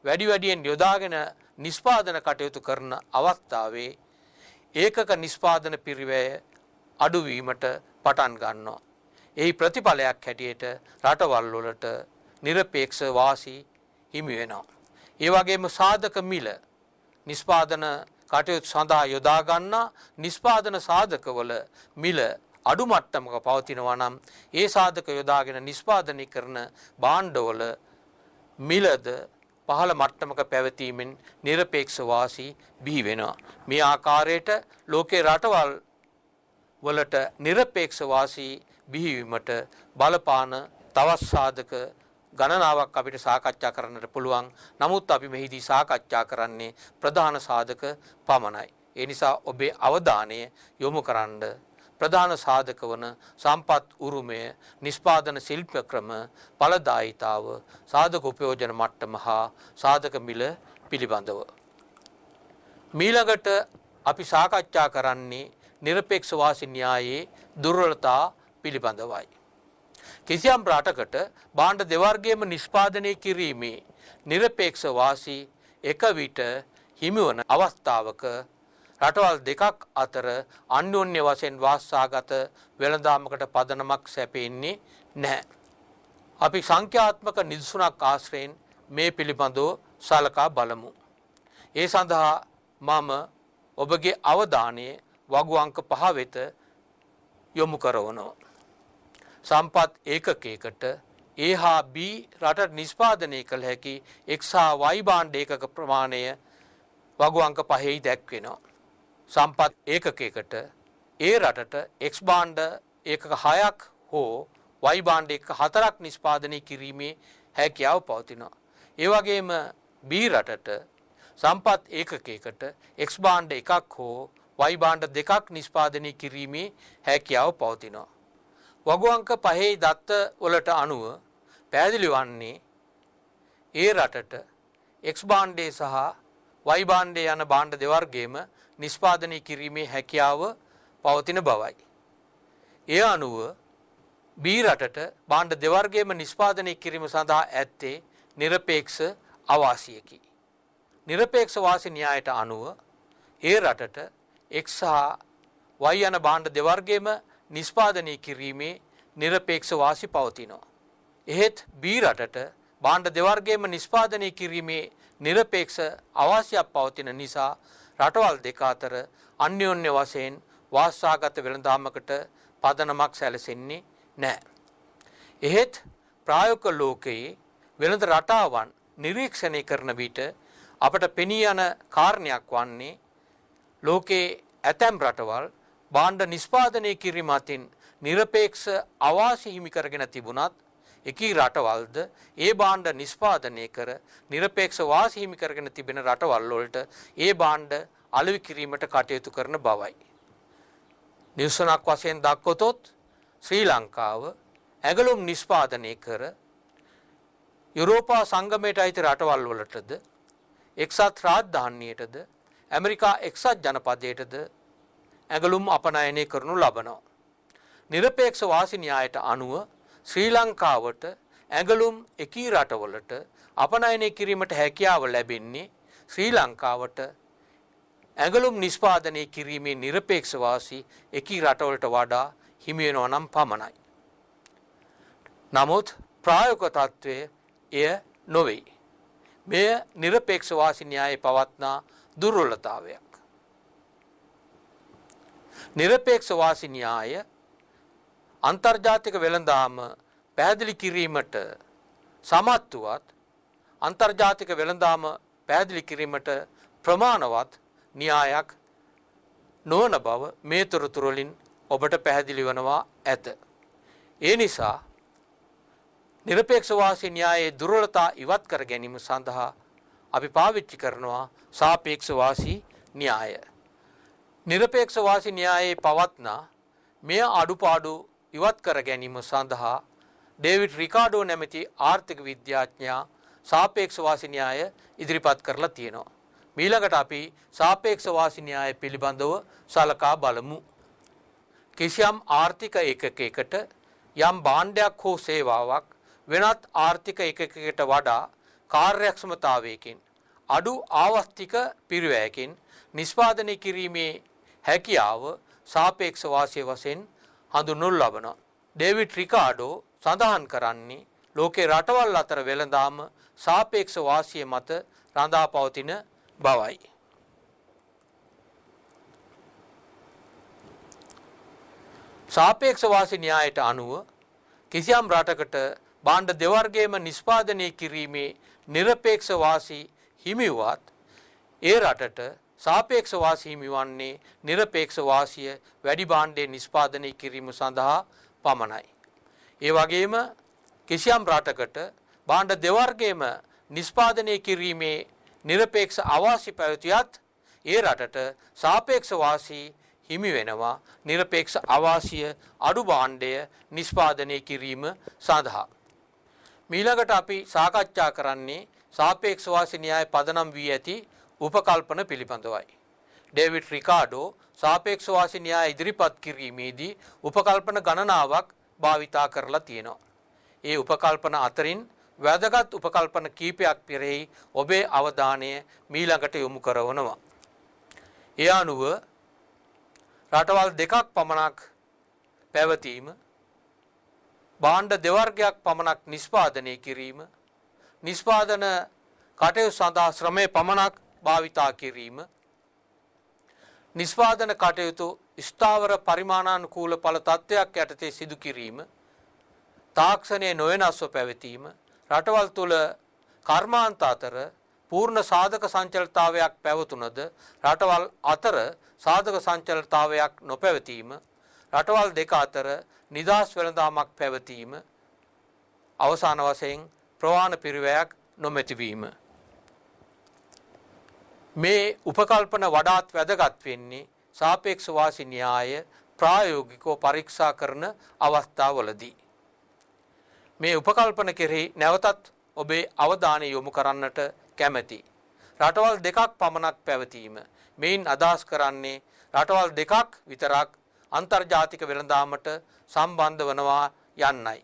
වැඩි වැඩියෙන් යොදාගෙන නිෂ්පාදන කටයුතු කරන අවස්ථාවේ ඒකක නිෂ්පාදන පිරිවැය අඩුවීමට පටන් ගන්නවා. එහි ප්‍රතිඵලයක් හැටියට රටවල් වලට নিরপেক্ষ වාසී හිමි වෙනවා. ඒ වගේම සාධක මිල නිෂ්පාදන කටයුතු සඳහා යොදා ගන්නා නිෂ්පාදන සාධකවල මිල අඩු මට්ටමක පවතිනවා නම් ඒ සාධක යොදාගෙන නිෂ්පාදනය කරන භාණ්ඩවල මිලද පහළ මට්ටමක පැවතීමෙන් নিরপেক্ষ වාසී බිහි වෙනවා. මේ ආකාරයට ලෝකේ රටවල් වලට নিরপেক্ষ වාසී බිහිවීමට බලපාන තවත් සාධක ගණනාවක් අපිට සාකච්ඡා කරන්නට පුළුවන්. නමුත් අපි මෙහිදී සාකච්ඡා කරන්නේ ප්‍රධාන සාධක පමණයි. ඒ නිසා ඔබේ අවධානය යොමු කරන්න ප්‍රධාන සාධක වන සම්පත් උරුමය, නිෂ්පාදන ශිල්ප ක්‍රම, ඵලදායිතාව, සාධක උපයෝජන මට්ටම හා සාධක මිල පිළිබඳව. මීළඟට අපි සාකච්ඡා කරන්නේ নিরপেක්ෂ වාසි න්‍යායයේ දුර්වලතා පිළිබඳවයි. කිසියම් රටකට බාණ්ඩ දෙවර්ගයම නිෂ්පාදනය කිරීමේ নিরপেක්ෂ වාසී එක විට හිමිවන අවස්ථාවක රටවල් දෙකක් අතර අන්‍යෝන්‍ය වශයෙන් වාස්සාගත වෙළඳාමකට පදනමක් සැපෙන්නේ නැහැ. අපි සංඛ්‍යාත්මක නිදසුනක් ආශ්‍රයෙන් මේ පිළිබඳව සලකා බලමු. ඒ සඳහා මම ඔබගේ අවධානය වගු අංක පහ වෙත යොමු කරවනවා. සම්පත් ඒකකයකට ඒ හා B රටට නිෂ්පාදනය කළ හැකි X හා Y භාණ්ඩ ඒකක ප්‍රමාණය වගු අංක පහෙහි දැක්වෙනවා. සම්පත් ඒකකයකට ඒ රටට X භාණ්ඩ ඒකක 6ක් හෝ Y භාණ්ඩ එක 4ක් නිෂ්පාදනය කිරීමේ හැකියාව පවතිනවා. ඒ වගේම B රටට සම්පත් ඒකකයකට X භාණ්ඩ එකක් හෝ Y භාණ්ඩ දෙකක් නිෂ්පාදනය කිරීමේ හැකියාව පවතිනවා. වගු අංක පහේ දත්ත වලට අනුව පැහැදිලි වන්නේ ඒ රටට X භාණ්ඩය සහ Y භාණ්ඩය යන භාණ්ඩ දෙවර්ගයේම නිෂ්පාදනය කිරීමේ හැකියාව පවතින බවයි. ඒ අනුව B රටට භාණ්ඩ දෙවර්ගයේම නිෂ්පාදනය කිරීම සඳහා ඇත්තේ নিরপেক্ষ අවාසියකි. নিরপেক্ষ වාසි න්‍යායට අනුව ඒ රටට X සහ Y යන භාණ්ඩ දෙවර්ගයේම නිෂ්පාදනය කිරීමේ নিরপেක්ෂ වාසි පවතිනවා. එහෙත් බී රටට භාණ්ඩ දෙවර්ගයේම නිෂ්පාදනය කිරීමේ নিরপেක්ෂ අවාසියක් පවතින නිසා රටවල් දෙක අතර අන්‍යෝන්‍ය වශයෙන් වාසාගත වෙළඳාමකට පදනමක් සැලසෙන්නේ නැහැ. එහෙත් ප්‍රායෝගික ලෝකයේ වෙළඳ රටාවන් නිරීක්ෂණය කරන විට අපට පෙනී යන කාරණයක් වන්නේ ලෝකයේ ඇතැම් රටවල් භාණ්ඩ නිෂ්පාදනය කිරීම අතින් নিরপেක්ෂ අවාසි හිමි කරගෙන තිබුණත් එකී රටවල්ද ඒ භාණ්ඩ නිෂ්පාදනය කර নিরপেක්ෂ වාසි හිමි කරගෙන තිබෙන රටවල් වලට ඒ භාණ්ඩ අලෙවි කිරීමට කටයුතු කරන බවයි. නිවසනක් වශයෙන් දක්වතොත් ශ්‍රී ලංකාව ඇගලුම් නිෂ්පාදනය කර යුරෝපා සංගමයට අයිති රටවල් වලටද එක්සත් රාජධානියටද ඇමරිකා එක්සත් ජනපදයටද ඇගලුම් අපනයනය කරනු ලබනවා. නිරපේක්ෂ වාසි න්‍යායට අනුව ශ්‍රී ලංකාවට ඇගලුම් එකී රටවලට අපනයනය කිරීමට හැකියාව ලැබෙන්නේ ශ්‍රී ලංකාවට ඇගලුම් නිෂ්පාදනය කිරීමේ නිරපේක්ෂවාසි එකී රටවලට වඩා හිමිවෙනවා නම් පමණයි. නමුත් ප්‍රායෝක තත්ත්වය එය නොවෙයි. මෙය නිරපේක්ෂවාසි න්‍යායේ පවත්නා දුර්වලතාවයක්. නිරපේක්ෂ වාසි න්‍යාය අන්තර්ජාතික වෙළඳාම පැහැදිලි කිරීමට සමත් වුවත් අන්තර්ජාතික වෙළඳාම පැහැදිලි කිරීමට ප්‍රමාණවත් න්‍යායක් නොවන බව මේ තොරතුරු වලින් ඔබට පැහැදිලි වෙනවා ඇත. ඒ නිසා নিরপেক্ষ වාසී න්‍යායයේ දුර්වලතා ඉවත් කර ගැනීම සඳහා අපි පාවිච්චි කරනවා සාපේක්ෂ වාසී න්‍යාය. නිරපේක්ෂ වාසි න්‍යායේ පවත්නා මෙය අඩුපාඩු ඉවත් කර ගැනීම සඳහා ඩේවිඩ් රිකාඩෝ නැමැති ආර්ථික විද්‍යාඥයා සාපේක්ෂ වාසි න්‍යාය ඉදිරිපත් කරලා තියෙනවා. මීළඟට අපි සාපේක්ෂ වාසි න්‍යාය පිළිබඳව සලකා බලමු. කිසියම් ආර්ථික ඒකකයකට යම් භාණ්ඩයක් හෝ සේවාවක් වෙනත් ආර්ථික ඒකකයකට වඩා කාර්යක්ෂමතාවයකින් අඩු ආවස්තික පිරිවැයකින් නිෂ්පාදනය කිරීමේ හැකියාව සාපේක්ෂ වාසිය වශයෙන් හඳුන්වනු ලබනවා. ඩේවිඩ් රිකාඩෝ සඳහන් කරන්නේ ලෝකේ රටවල් අතර වෙළඳාම සාපේක්ෂ වාසිය මත රඳා පවතින බවයි. සාපේක්ෂ වාසි න්‍යායට අනුව කිසියම් රටකට භාණ්ඩ දෙවර්ගයේම නිෂ්පාදනය කිරීමේ নিরপেক্ষ වාසි හිමි වුවත් ඒ රටට සාපේක්ෂ වාසී හිමිවන්නේ নিরপেක්ෂ වාසිය වැඩි භාණ්ඩයේ නිෂ්පාදනය කිරීම සඳහා පමණයි. ඒ වගේම කිසියම් රටකට භාණ්ඩ දෙවර්ගයේම නිෂ්පාදනය කිරීමේ নিরপেක්ෂ අවාසි පැවතියත් ඒ රටට සාපේක්ෂ වාසී හිමි වෙනවා নিরপেක්ෂ අවාසිය අඩු භාණ්ඩය නිෂ්පාදනය කිරීම සඳහා මීළඟට අපි සාකච්ඡා කරන්නේ සාපේක්ෂ වාසී න්‍යාය පදනම් වී ඇති උපකල්පන පිළිබඳවයි. ඩේවිඩ් රිකාඩෝ සාපේක්ෂවාසි න්‍යාය ඉදිරිපත් කිරීමේදී උපකල්පන ගණනාවක් භාවිතා කරලා තියෙනවා. ඒ උපකල්පන අතරින් වැදගත් උපකල්පන කීපයක් පෙරෙහි ඔබේ අවධානය මීළඟට යොමු කරවනවා. ඒ අනුව රටවල් දෙකක් පමණක් පැවතීම බාණ්ඩ දෙවර්ගයක් පමණක් නිෂ්පාදනය කිරීම නිෂ්පාදන කටයුතු සඳහා ශ්‍රමය පමණක් භාවිතා කිරීම නිස්පාදන කටයුතු ස්ථාවර පරිමාණානුකූල ඵල තත්ත්වයක් යටතේ සිදු කිරීම තාක්ෂණයේ නොවෙනස්ව පැවතීම රටවල් තුල කර්මාන්ත අතර පූර්ණ සාධක සංචලතාවයක් පැවතුනද රටවල් අතර සාධක සංචලතාවයක් නොපැවතීම රටවල් දෙක අතර නිදහස් වෙළඳාමක් පැවතීම අවසාන වශයෙන් ප්‍රවාහන පිරිවැයක් නොමැතිවීම මේ උපකල්පන වඩාත් වැදගත් වෙන්නේ සාපේක්ෂ වාසි න්‍යාය ප්‍රායෝගිකව පරීක්ෂා කරන අවස්ථාවලදී. මේ උපකල්පන කෙරෙහි නැවතත් ඔබේ අවධානය යොමු කරන්නට කැමැති. රටවල් දෙකක් පමණක් පැවතීම මෙයින් අදහස් කරන්නේ රටවල් දෙකක් විතරක් අන්තර්ජාතික වෙළඳාමට සම්බන්ධ වනවා යන්නයි.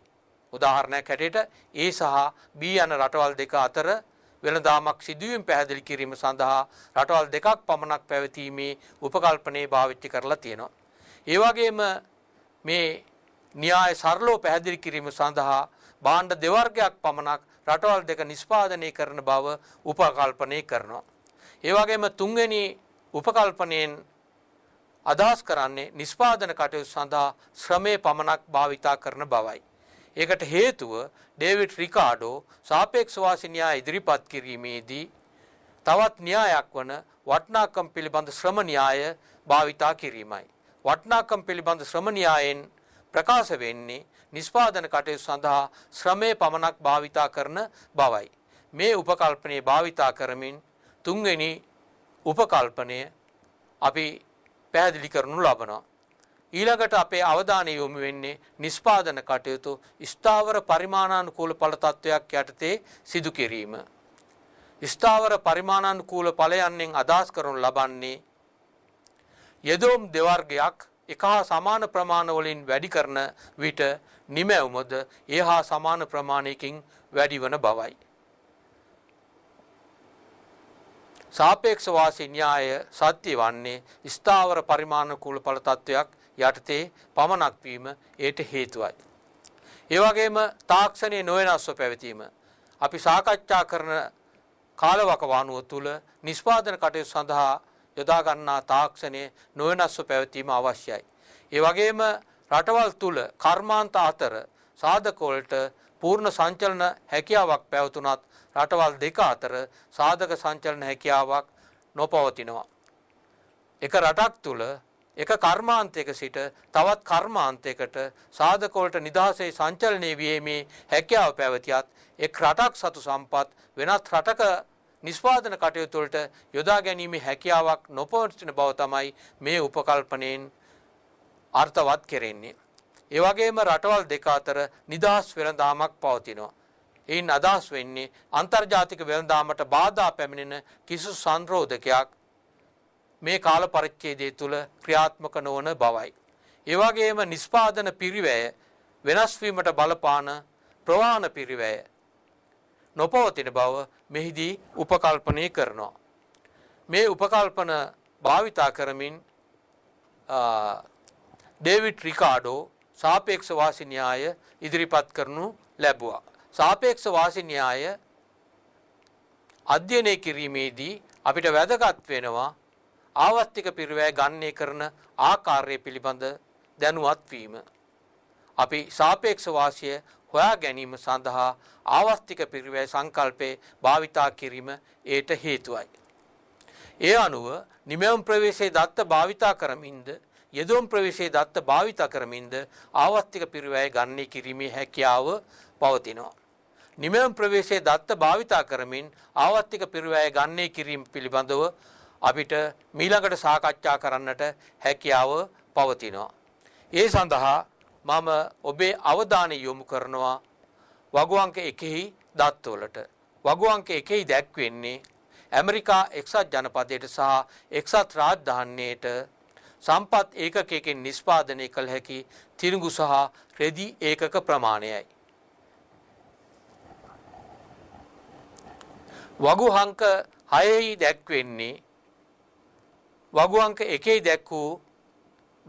උදාහරණයක් හැටියට ඒ සහ B යන රටවල් දෙක අතර වෙළඳාමක් සිදුවීම් පැහැදිලි කිරීම සඳහා රටවල් දෙකක් පමණක් පැවතීමේ උපකල්පනය භාවිතා කරලා තියෙනවා. ඒ වගේම මේ න්‍යාය සරලව පැහැදිලි කිරීම සඳහා භාණ්ඩ දෙවර්ගයක් පමණක් රටවල් දෙක නිෂ්පාදනය කරන බව උපකල්පනය කරනවා. ඒ වගේම තුන්වෙනි උපකල්පනයෙන් අදහස් කරන්නේ නිෂ්පාදන කටයුතු සඳහා ශ්‍රමය පමණක් භාවිතා කරන බවයි. ඒකට හේතුව ඩේවිඩ් රිකාඩෝ සාපේක්ෂවාසි න්‍යාය ඉදිරිපත් කිරීමේදී තවත් න්‍යායක් වන වටිනාකම් පිළිබඳ ශ්‍රම න්‍යාය භාවිතා කිරීමයි. වටිනාකම් පිළිබඳ ශ්‍රම න්‍යායෙන් ප්‍රකාශ වෙන්නේ නිෂ්පාදන කටයුතු සඳහා ශ්‍රමය පමණක් භාවිතා කරන බවයි. මේ උපකල්පනය භාවිතා කරමින් තුන්වෙනි උපකල්පනය අපි පැහැදිලි කරනු ලබනවා. ඊළඟට අපේ අවධානය යොමු වෙන්නේ නිෂ්පාදන කටයුතු ස්ථාවර පරිමාණානුකූල ඵල තත්වයක් යටතේ සිදු කිරීම. ස්ථාවර පරිමාණානුකූල ඵලයන්ෙන් අදහස් කරනු ලබන්නේ යදොම් දෙවර්ගයක් එක හා සමාන ප්‍රමාණ වලින් වැඩි කරන විට නිමැවුමද ඒ හා සමාන ප්‍රමාණයකින් වැඩි වන බවයි. සාපේක්ෂ වාසී න්‍යාය සත්‍ය වන්නේ ස්ථාවර පරිමාණිකූල ඵල තත්වයක් යටතේ පමණක් වීම ඒට හේතුවයි. ඒ වගේම තාක්ෂණයේ නොවෙනස්ව පැවතීම අපි සාකච්ඡා කරන කාලවකවානුව තුල නිෂ්පාදන කටයුතු සඳහා යොදා ගන්නා තාක්ෂණයේ නොවෙනස්ව පැවතීම අවශ්‍යයි. ඒ වගේම රටවල් තුල කර්මාන්ත අතර සාධකවලට පූර්ණ සංචලන හැකියාවක් පැවතුනත් රටවල් දෙක අතර සාධක සංචලන හැකියාවක් නොපවතිනවා. එක රටක් තුල එක කර්මාන්තයක සිට තවත් කර්මාන්තයකට සාධකවලට නිදහසේ සංචලනය වීමේ හැකියාව පැවතියත් එක් රටක් සතු සම්පත් වෙනත් රටක නිස්පාදන කටයුතු වලට යොදා ගැනීමේ හැකියාවක් නොපවතින බව තමයි මේ උපකල්පනයෙන් අර්ථවත් කෙරෙන්නේ. ඒ වගේම රටවල් දෙක අතර නිදහස් වෙළඳාමක් පවතිනවා. එයින් අදහස් වෙන්නේ අන්තර්ජාතික වෙළඳාමට බාධා පැමිණෙන කිසිසු සංරෝධකයක් මේ කාල පරිච්ඡේදය තුළ ක්‍රියාත්මක නොවන බවයි. ඒ වගේම නිෂ්පාදන පිරිවැය වෙනස් වීමට බලපාන ප්‍රවාහන පිරිවැය නොපවතින බව මෙහිදී උපකල්පනය කරනවා. මේ උපකල්පන භාවිතා කරමින් ඩේවිඩ් රිකාඩෝ සාපේක්ෂ වාසි න්‍යාය ඉදිරිපත් කරනු ලැබුවා. සාපේක්ෂ වාසි න්‍යාය අධ්‍යයනය කිරීමේදී අපිට වැදගත් වෙනවා ආවස්තික පිරිවැය ගන්නේ කරන ආකාරය පිළිබඳ දැනුවත් වීම. අපි සාපේක්ෂ වාසිය හොයා ගැනීම සඳහා ආවස්තික පිරිවැය සංකල්පේ භාවිතා කිරීම ඒට හේතුවයි. ඒ අනුව නිමෙවම් ප්‍රවේශයේ දත්ත භාවිතා කරමින්ද යෙදුම් ප්‍රවේශයේ දත්ත භාවිතා කරමින්ද ආවස්තික පිරිවැය ගන්නේ කිරීමේ හැකියාව පවතිනවා. නිමෙවම් ප්‍රවේශයේ දත්ත භාවිතා කරමින් ආවස්තික පිරිවැය ගන්නේ කිරීම පිළිබඳව අපිට මීළඟට සාකච්ඡා කරන්නට හැකියාව පවතිනවා. ඒ සඳහා මම ඔබේ අවධානය යොමු කරනවා වගු අංක 1හි දත්වලට. වගු අංක 1හි දැක්වෙන්නේ ඇමරිකා එක්සත් ජනපදයට සහ එක්සත් රාජධානියට සම්පත් ඒකකයකින් නිෂ්පාදනය කළ හැකි තිරිඟු සහ රෙදි ඒකක ප්‍රමාණයයි. වගු අංක 6හි දැක්වෙන්නේ වගුවංක එකේ දැක් වූ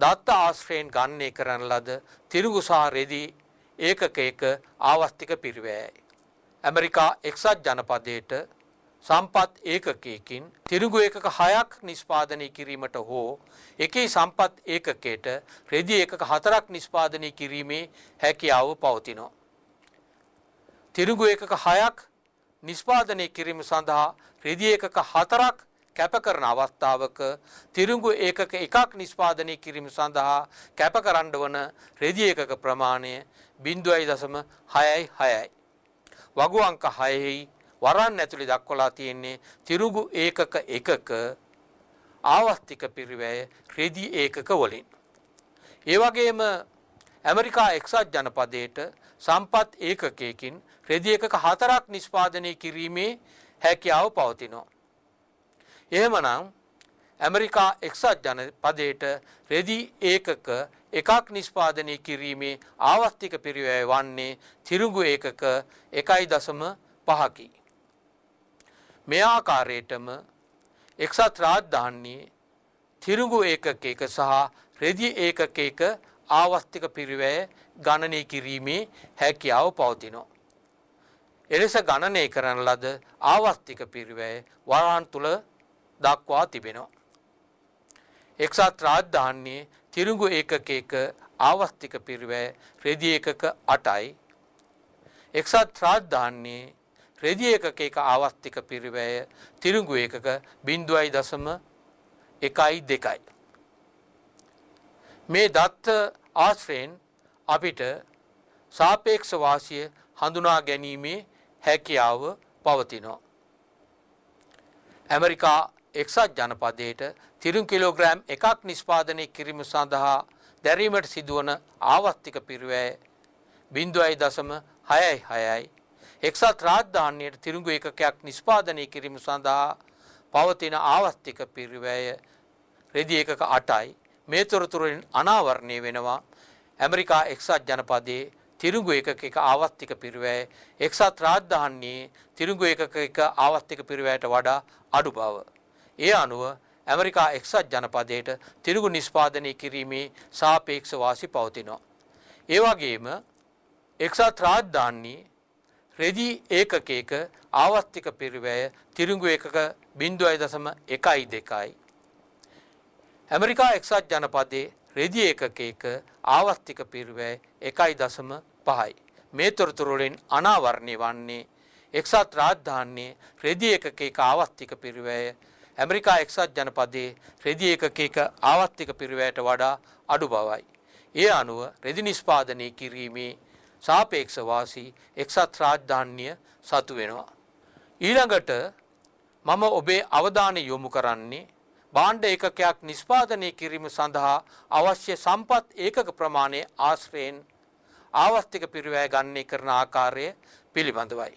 දත්ත ආශ්‍රයෙන් ගන්නේ කරන ලද තිරුගුසා රෙදි ඒකකයක ආවස්තික පිරිවෑයි. ඇමරිකා එක්සත් ජනපදයට සම්පත් ඒකකයකින් තිරුගු ඒකක හයක් නිස්පාදනය කිරීමට හෝ එකේ සම්පත් ඒකකයට රෙදි ඒකක හතරක් නිස්පාදනය කිරීමේ හැකියාව පවතිනෝ. තිරුගු ඒකක හයක් නිස්පාදනය කිරීම සඳහා රෙදි ඒකක හතරක් කැප කරන අවස්ථාවක තිරුඟු ඒකක එකක් නිෂ්පාදනය කිරීම සඳහා කැප කරන්න වන රෙදි ඒකක ප්‍රමාණය 0.66යි. වගු අංක 6යි වරන් ඇතුළේ දක්වලා තියෙන්නේ තිරුඟු ඒකක එකක ආවස්තික පිරිවැය රෙදි ඒකක වලින්. ඒ වගේම ඇමරිකා එක්සත් ජනපදයට සම්පත් ඒකකයකින් රෙදි එකක හතරක් නිෂ්පාදනය කිරීමේ හැකියාව පවතිනවා. එහෙමනම් ඇමරිකා එක්සත් ජනපදයට රෙදි ඒකක එකක් නිෂ්පාදනය කිරීමේ ආවස්තික පිරිවැය වන්නේ තිරුගු ඒකක එකයි දසම පහකි. මෙ ආකාරයටම එක්සත් රාජධාන්නේ තිරුගු ඒකක එක සහ රෙදි ඒකක එක ආවස්තික පිරිවැය ගණනය කිරීමේ හැකියාව පවතිනෝ. එලෙස ගණනය කරන ලද ආවස්තික පිරිවැය වරාන් තුළ දක්වා තිබෙනවා. එක්සත් රාජධානියේ තිරුඟු ඒකකයක ආවස්තික පිරිවැය රෙදි ඒකක 8යි. එක්සත් රාජධානියේ රෙදි ඒකකයක ආවස්තික පිරිවැය තිරුඟු ඒකක 0.12යි. මේ දත්ත ආශ්‍රයෙන් අපිට සාපේක්ෂ වාසිය හඳුනා ගැනීමේ හැකියාව පවතිනවා. ඇමරිකා එක්සත් ජනපදයට තිරුම් කිලෝග්‍රෑම් එකක් නිෂ්පාදනය කිරීම සඳහා දැරීමට සිදුවන ආවස්තික පිරිවැය බින්දුවයි දසම හයයි හයයි. එක්සත් රාජධානයට තිරුගු එකකයක් නිෂ්පාදනය කිරීම සඳහා පවතින ආවස්තික පිරිවැය රෙදි එකක අටයි මේ තොරතුරින් අනාවරණය වෙනවා ඇමරිකා එක්සත් ජනපදයේ තිරුගු එකක එක ආවස්තික පිරිවැය එක්සත් රාජධානයේ තිරුගු එකක එක ආවස්තික පිරිවැයට වඩා අඩු බව. ඒ අනුව ඇමරිකා එක්සත් ජනපදයට තිරිගු නිෂ්පාදනය කිරීමේ සාපේක්ෂ වාසි පවතිනවා. ඒ වගේම එක්සත් රාජධානී රෙදි ඒකකයක ආවස්තික පිරිවැය තිරිඟු ඒකක 0.12යි. ඇමරිකා එක්සත් ජනපදයේ රෙදි ඒකකයක ආවස්තික පිරිවැය 1.5යි. මේ තොරතුරු වලින් අනාවරණය වන්නේ එක්සත් රාජධානියේ රෙදි ඒකකයක ආවස්තික පිරිවැය 0.5 ඇමරිකා එක්සත් ජනපදයේ රෙදි ඒකකයක ආවර්තික පිරිවැයට වඩා අඩු බවයි. ඒ අනුව රෙදි නිෂ්පාදනය කිරීමේ සාපේක්ෂ වාසී එක්සත් රාජධාන්‍ය සතු වෙනවා. ඊළඟට මම ඔබේ අවධානය යොමු කරන්නේ බාණ්ඩ ඒකකයක් නිෂ්පාදනය කිරීම සඳහා අවශ්‍ය සම්පත් ඒකක ප්‍රමාණය ආශ්‍රයෙන් ආවස්තික පිරිවැය ගන්නේ කරන ආකාරය පිළිබඳවයි.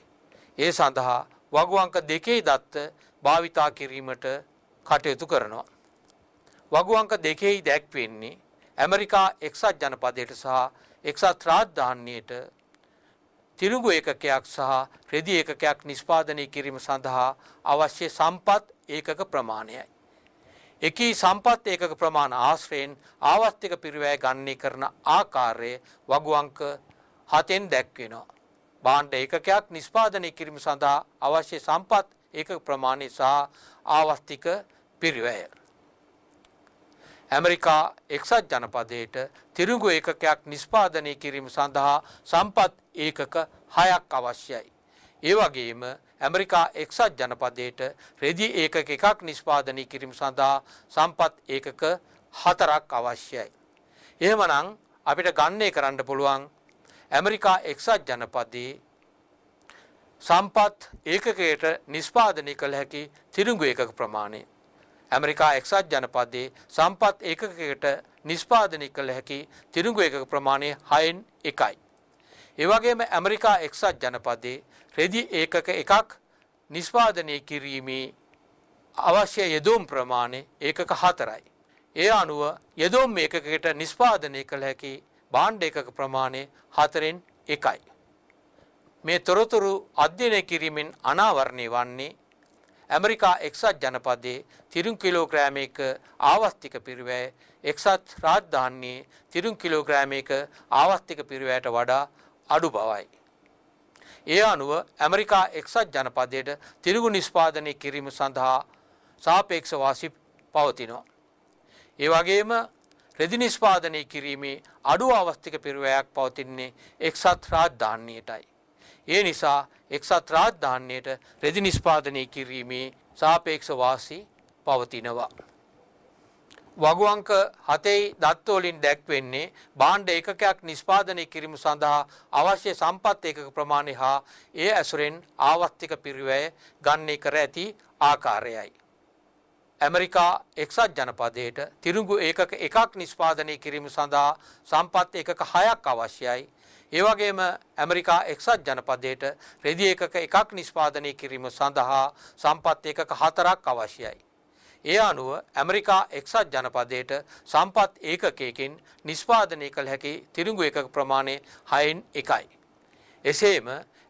ඒ සඳහා වගුවංක දෙකේ දත්ත භාවිතා කිරීමට කටයුතු කරනවා. වගුවංක දෙකෙහි දැක්වෙන්නේ ඇමරිකා එක්සත් ජනපදයට සහ එක්සත් රාජධානියට තිරුගු ඒකකයක් සහ රෙදි ඒකකයක් නිෂ්පාදනය කිරීම සඳහා අවශ්‍ය සම්පත් ඒකක ප්‍රමාණයයි. එකී සම්පත් ඒකක ප්‍රමාණ ආශ්‍රයෙන් ආවස්තික පිරිවැය ගන්නේ කරන ආකාරය වගු අංක 7න් දැක්වෙනවා. භාණ්ඩ ඒකකයක් නිෂ්පාදනය කිරීම සඳහා අවශ්‍ය සම්පත් ඒකක ප්‍රමාණය සහ ආවස්තික පිරිවැය. ඇමරිකා එක්සත් ජනපදයට තිරුගු ඒකකයක් නිස්පාදනය කිරීම සඳහා සම්පත් ඒකක හයක් අවශ්‍යයි. ඒ වගේම ඇමරිකා එක්සත් ජනපදයට රෙදි ඒකක එකක් නිස්පාදනය කිරීම සඳහා සම්පත් ඒකක හතරක් අවශ්‍යයි. එහෙමනම් අපිට ගන්නේ කරන්න පුළුවන් ඇමරිකා එක්සත් ජනපදයේ සම්පත් ඒකකයට නිස්පාදනය කළ හැකි තිරිඟු ඒකක ප්‍රමාණය. ඇමරිකා එක්සත් ජනපදයේ සම්පත් ඒකකයට නිස්පාදනය කළ හැකි තිරිඟු ඒකක ප්‍රමාණය 6න් 1යි. ඒ වගේම ඇමරිකා එක්සත් ජනපදයේ රෙදි ඒකක එකක් නිස්පාදනය කිරීමේ අවශ්‍ය යෙදොම් ප්‍රමාණය ඒකක 4යි. ඒ අනුව යෙදොම් ඒකකයට නිස්පාදනය කළ හැකි භාණ්ඩ ඒකක ප්‍රමාණය 4න් 1යි. මේ තොරතුරු අධ්‍යයනය කිරීමෙන් අනාවරණය වන්නේ ඇමරිකා එක්සත් ජනපදයේ තිරුම් කිලෝග්‍රෑමයක ආවස්තික පිරිවැය එක්සත් රාජධානියේ තිරුම් කිලෝග්‍රෑමයක ආවස්තික පිරිවැයට වඩා අඩු බවයි. ඒ අනුව ඇමරිකා එක්සත් ජනපදයට තිරුගු නිෂ්පාදනය කිරීම සඳහා සාපේක්ෂ වාසි පවතිනවා. ඒ වගේම රෙදි නිෂ්පාදනය කිරීමේ අඩු අවස්ථික පිරිවැයක් පවතින්නේ එක්සත් රාජධානියටයි. ඒ නිසා එක්සත් රාජධානියට රෙදි නිෂ්පාදනය කිරීමේ සාපේක්ෂ වාසි පවතිනවා. වගු අංක 7යි දත්ත වලින් දැක්වෙන්නේ භාණ්ඩ ඒකකයක් නිෂ්පාදනය කිරීම සඳහා අවශ්‍ය සම්පත් ඒකක ප්‍රමාණය හා ඒ ඇසුරෙන් ආවර්තික පිරිවැය ගන්නේ කර ඇති ආකාරයයි. ඇමරිකා එක්සත් ජනපදයට තිරුඟු ඒකක එකක් නිෂ්පාදනය කිරීම සඳහා සම්පත් ඒකක 6ක් අවශ්‍යයි. ඒවගේම ඇමරිකා එක්සත් ජනපදයට රෙදි එකක එකක් නිෂ්පාදනය කිරීම සඳහා සම්පත් එකක හතරක් අවශ්‍යයි. ඒ අනුව ඇමරිකා එක්සත් ජනපදයට සම්පත් ඒකකයකින් නිෂ්පාදනය කළ හැකි තිරිඟු එකක ප්‍රමාණය හයෙන් එකයි. එසේම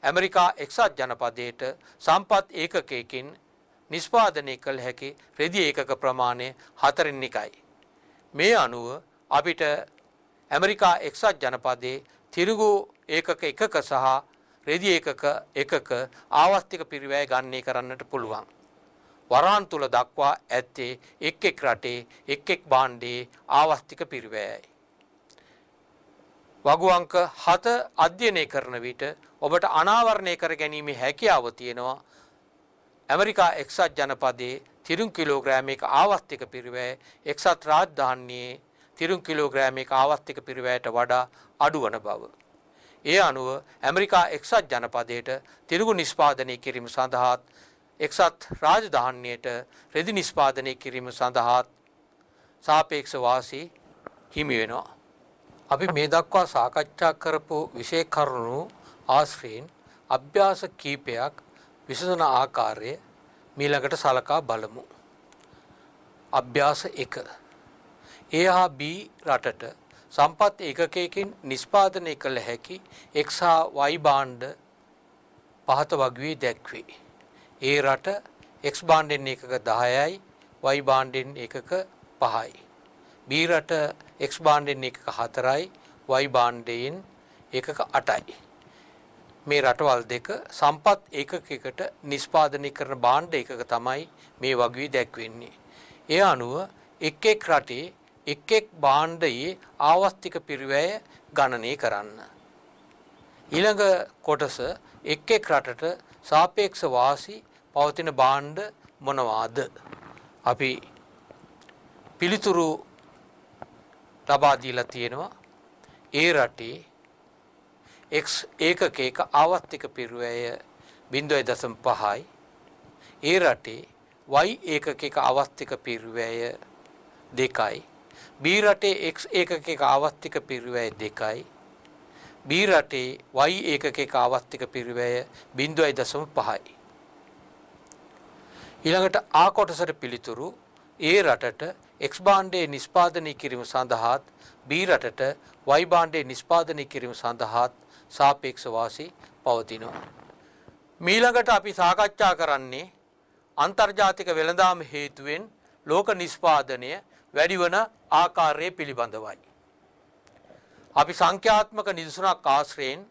ඇමරිකා එක්සත් ජනපදයට සම්පත් ඒකකයකින් නිෂ්පාදනය කළ හැකි රෙදි ඒකක ප්‍රමාණය හතරින් එකයි. මේ අනුව අපිට ඇමරිකා එක්සත් ජනපදයේ තිරිගු ඒකක එකක සහ රෙදි ඒකක එකක ආවස්තික පිරිවැය ගන්නේ කරන්නට පුළුවන්. වරාන් තුල දක්වා ඇත්තේ එක් එක් රටේ එක් එක් භාණ්ඩයේ ආවස්තික පිරිවැයයි. වගු අංක 7 අධ්‍යයනය කරන විට ඔබට අනාවරණය කර ගැනීමේ හැකියාව තියෙනවා. ඇමරිකා එක්සත් ජනපදයේ තිරුම් කිලෝග්‍රෑමයක ආවස්තික පිරිවැය එක්සත් රාජධානියේ තිරුම් කිලෝග්‍රෑමයක ආවස්තික පිරිවැයට වඩා අඩුවන බව. ඒ අනුව ඇමරිකා එක්සත් ජනපදයට තිරුගු නිෂ්පාදනය කිරීම සඳහාත් එක්සත් රාජධාන්‍යයට රෙදි නිෂ්පාදනය කිරීම සඳහාත් සාපේක්ෂ වාසි හිමි වෙනවා. අපි මේ දක්වා සාකච්ඡා කරපු විෂය කරුණු ආශ්‍රයෙන් අභ්‍යාස කීපයක් විසඳන ආකාරය මීළඟට සලකා බලමු. අභ්‍යාස 1. A හා B රටට සම්පත් ඒකකයකින් නිෂ්පාදනය කළ හැකි X හා Y භාණ්ඩ පහත වගුවේ දැක්වේ. ඒ රට X භාණ්ඩෙන් ඒකක 10යි Y භාණ්ඩෙන් ඒකක 5යි. B රට X භාණ්ඩෙන් ඒකක 4යි Y භාණ්ඩයෙන් ඒකක 8යි. මේ රටවල් දෙක සම්පත් ඒකකයකට නිෂ්පාදනය කරන භාණ්ඩ ඒකක තමයි මේ වගුවේ දැක්වෙන්නේ. ඒ අනුව එක් එක් රටේ එක් එක් භාණ්ඩයේ ආවස්තික පිරිවැය ගණනය කරන්න. ඊළඟ කොටස එක් එක් රටට සාපේක්ෂ වාසි පවතින භාණ්ඩ මොනවාද? අපි පිළිතුරු ලබා දීලා තියෙනවා. ඒ රටේ x ඒකකයක ආවස්තික පිරිවැය 0.5යි. ඒ රටේ y ඒකකයක ආවස්තික පිරිවැය 2යි. B රටේ X ඒකකයක ආවර්තික පිරිවැය 2යි B රටේ Y ඒකකයක ආවර්තික පිරිවැය 0.5යි ඊළඟට ආ කොටසට පිළිතුරු A රටට X භාණ්ඩයේ නිෂ්පාදනය කිරීම සඳහාත් B රටට Y භාණ්ඩයේ නිෂ්පාදනය කිරීම සඳහාත් සාපේක්ෂ වාසි පවතිනවා මීළඟට අපි සාකච්ඡා කරන්නේ අන්තර්ජාතික වෙළඳාම හේතුවෙන් ලෝක නිෂ්පාදනය වැඩිවන ආකාරය පිළිබඳවයි. අපි සංඛ්‍යාත්මක නිදසුනක් ආශ්‍රයෙන්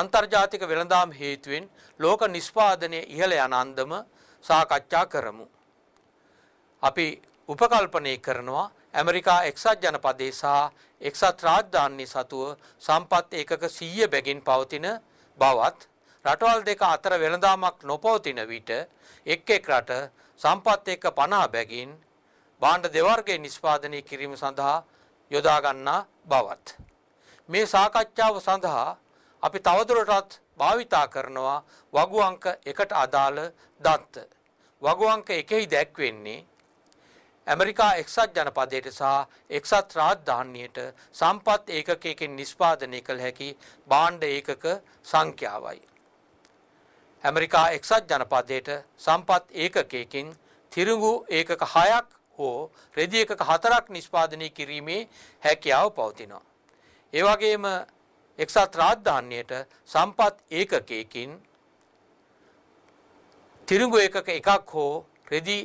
අන්තර්ජාතික වෙළඳාම් හේතුවෙන් ලෝක නිෂ්පාදනය ඉහළ යන අන්දම සාකච්ඡා කරමු. අපි උපකල්පනය කරනවා ඇමරිකා එක්සත් ජනපදයේ සහ එක්සත් රාජධානී සතුව සම්පත් ඒකක 100 බැගින් පවතින බවත් රටවල් දෙක අතර වෙළඳාමක් නොපවතින විට එක් එක් රට සම්පත් ඒක 50 බැගින් භාණ්ඩ දෙවර්ගයේ නිෂ්පාදනය කිරීම සඳහා යොදා ගන්නා බවත් මේ සාකච්ඡාව සඳහා අපි තවදුරටත් භාවිතා කරනවා වගු අංක 1ට අදාළ දත්ත. වගු අංක 1එහි දැක්වෙන්නේ ඇමරිකා එක්සත් ජනපදයට සහ එක්සත් රාජධානියට සම්පත් ඒකකයකින් නිෂ්පාදනය කළ හැකි භාණ්ඩ ඒකක සංඛ්‍යාවයි. ඇමරිකා එක්සත් ජනපදයට සම්පත් ඒකකයකින් තිරිඟු ඒකක 6ක් හෝ රෙදි එකක හතරක් නිෂ්පාදනය කිරීමේ හැකියාව පවතිනවා. ඒ වගේම එක්සත් රාජධානියට සම්පත් ඒකකයකින් තිරිඟු ඒකක එකක් හෝ රෙදි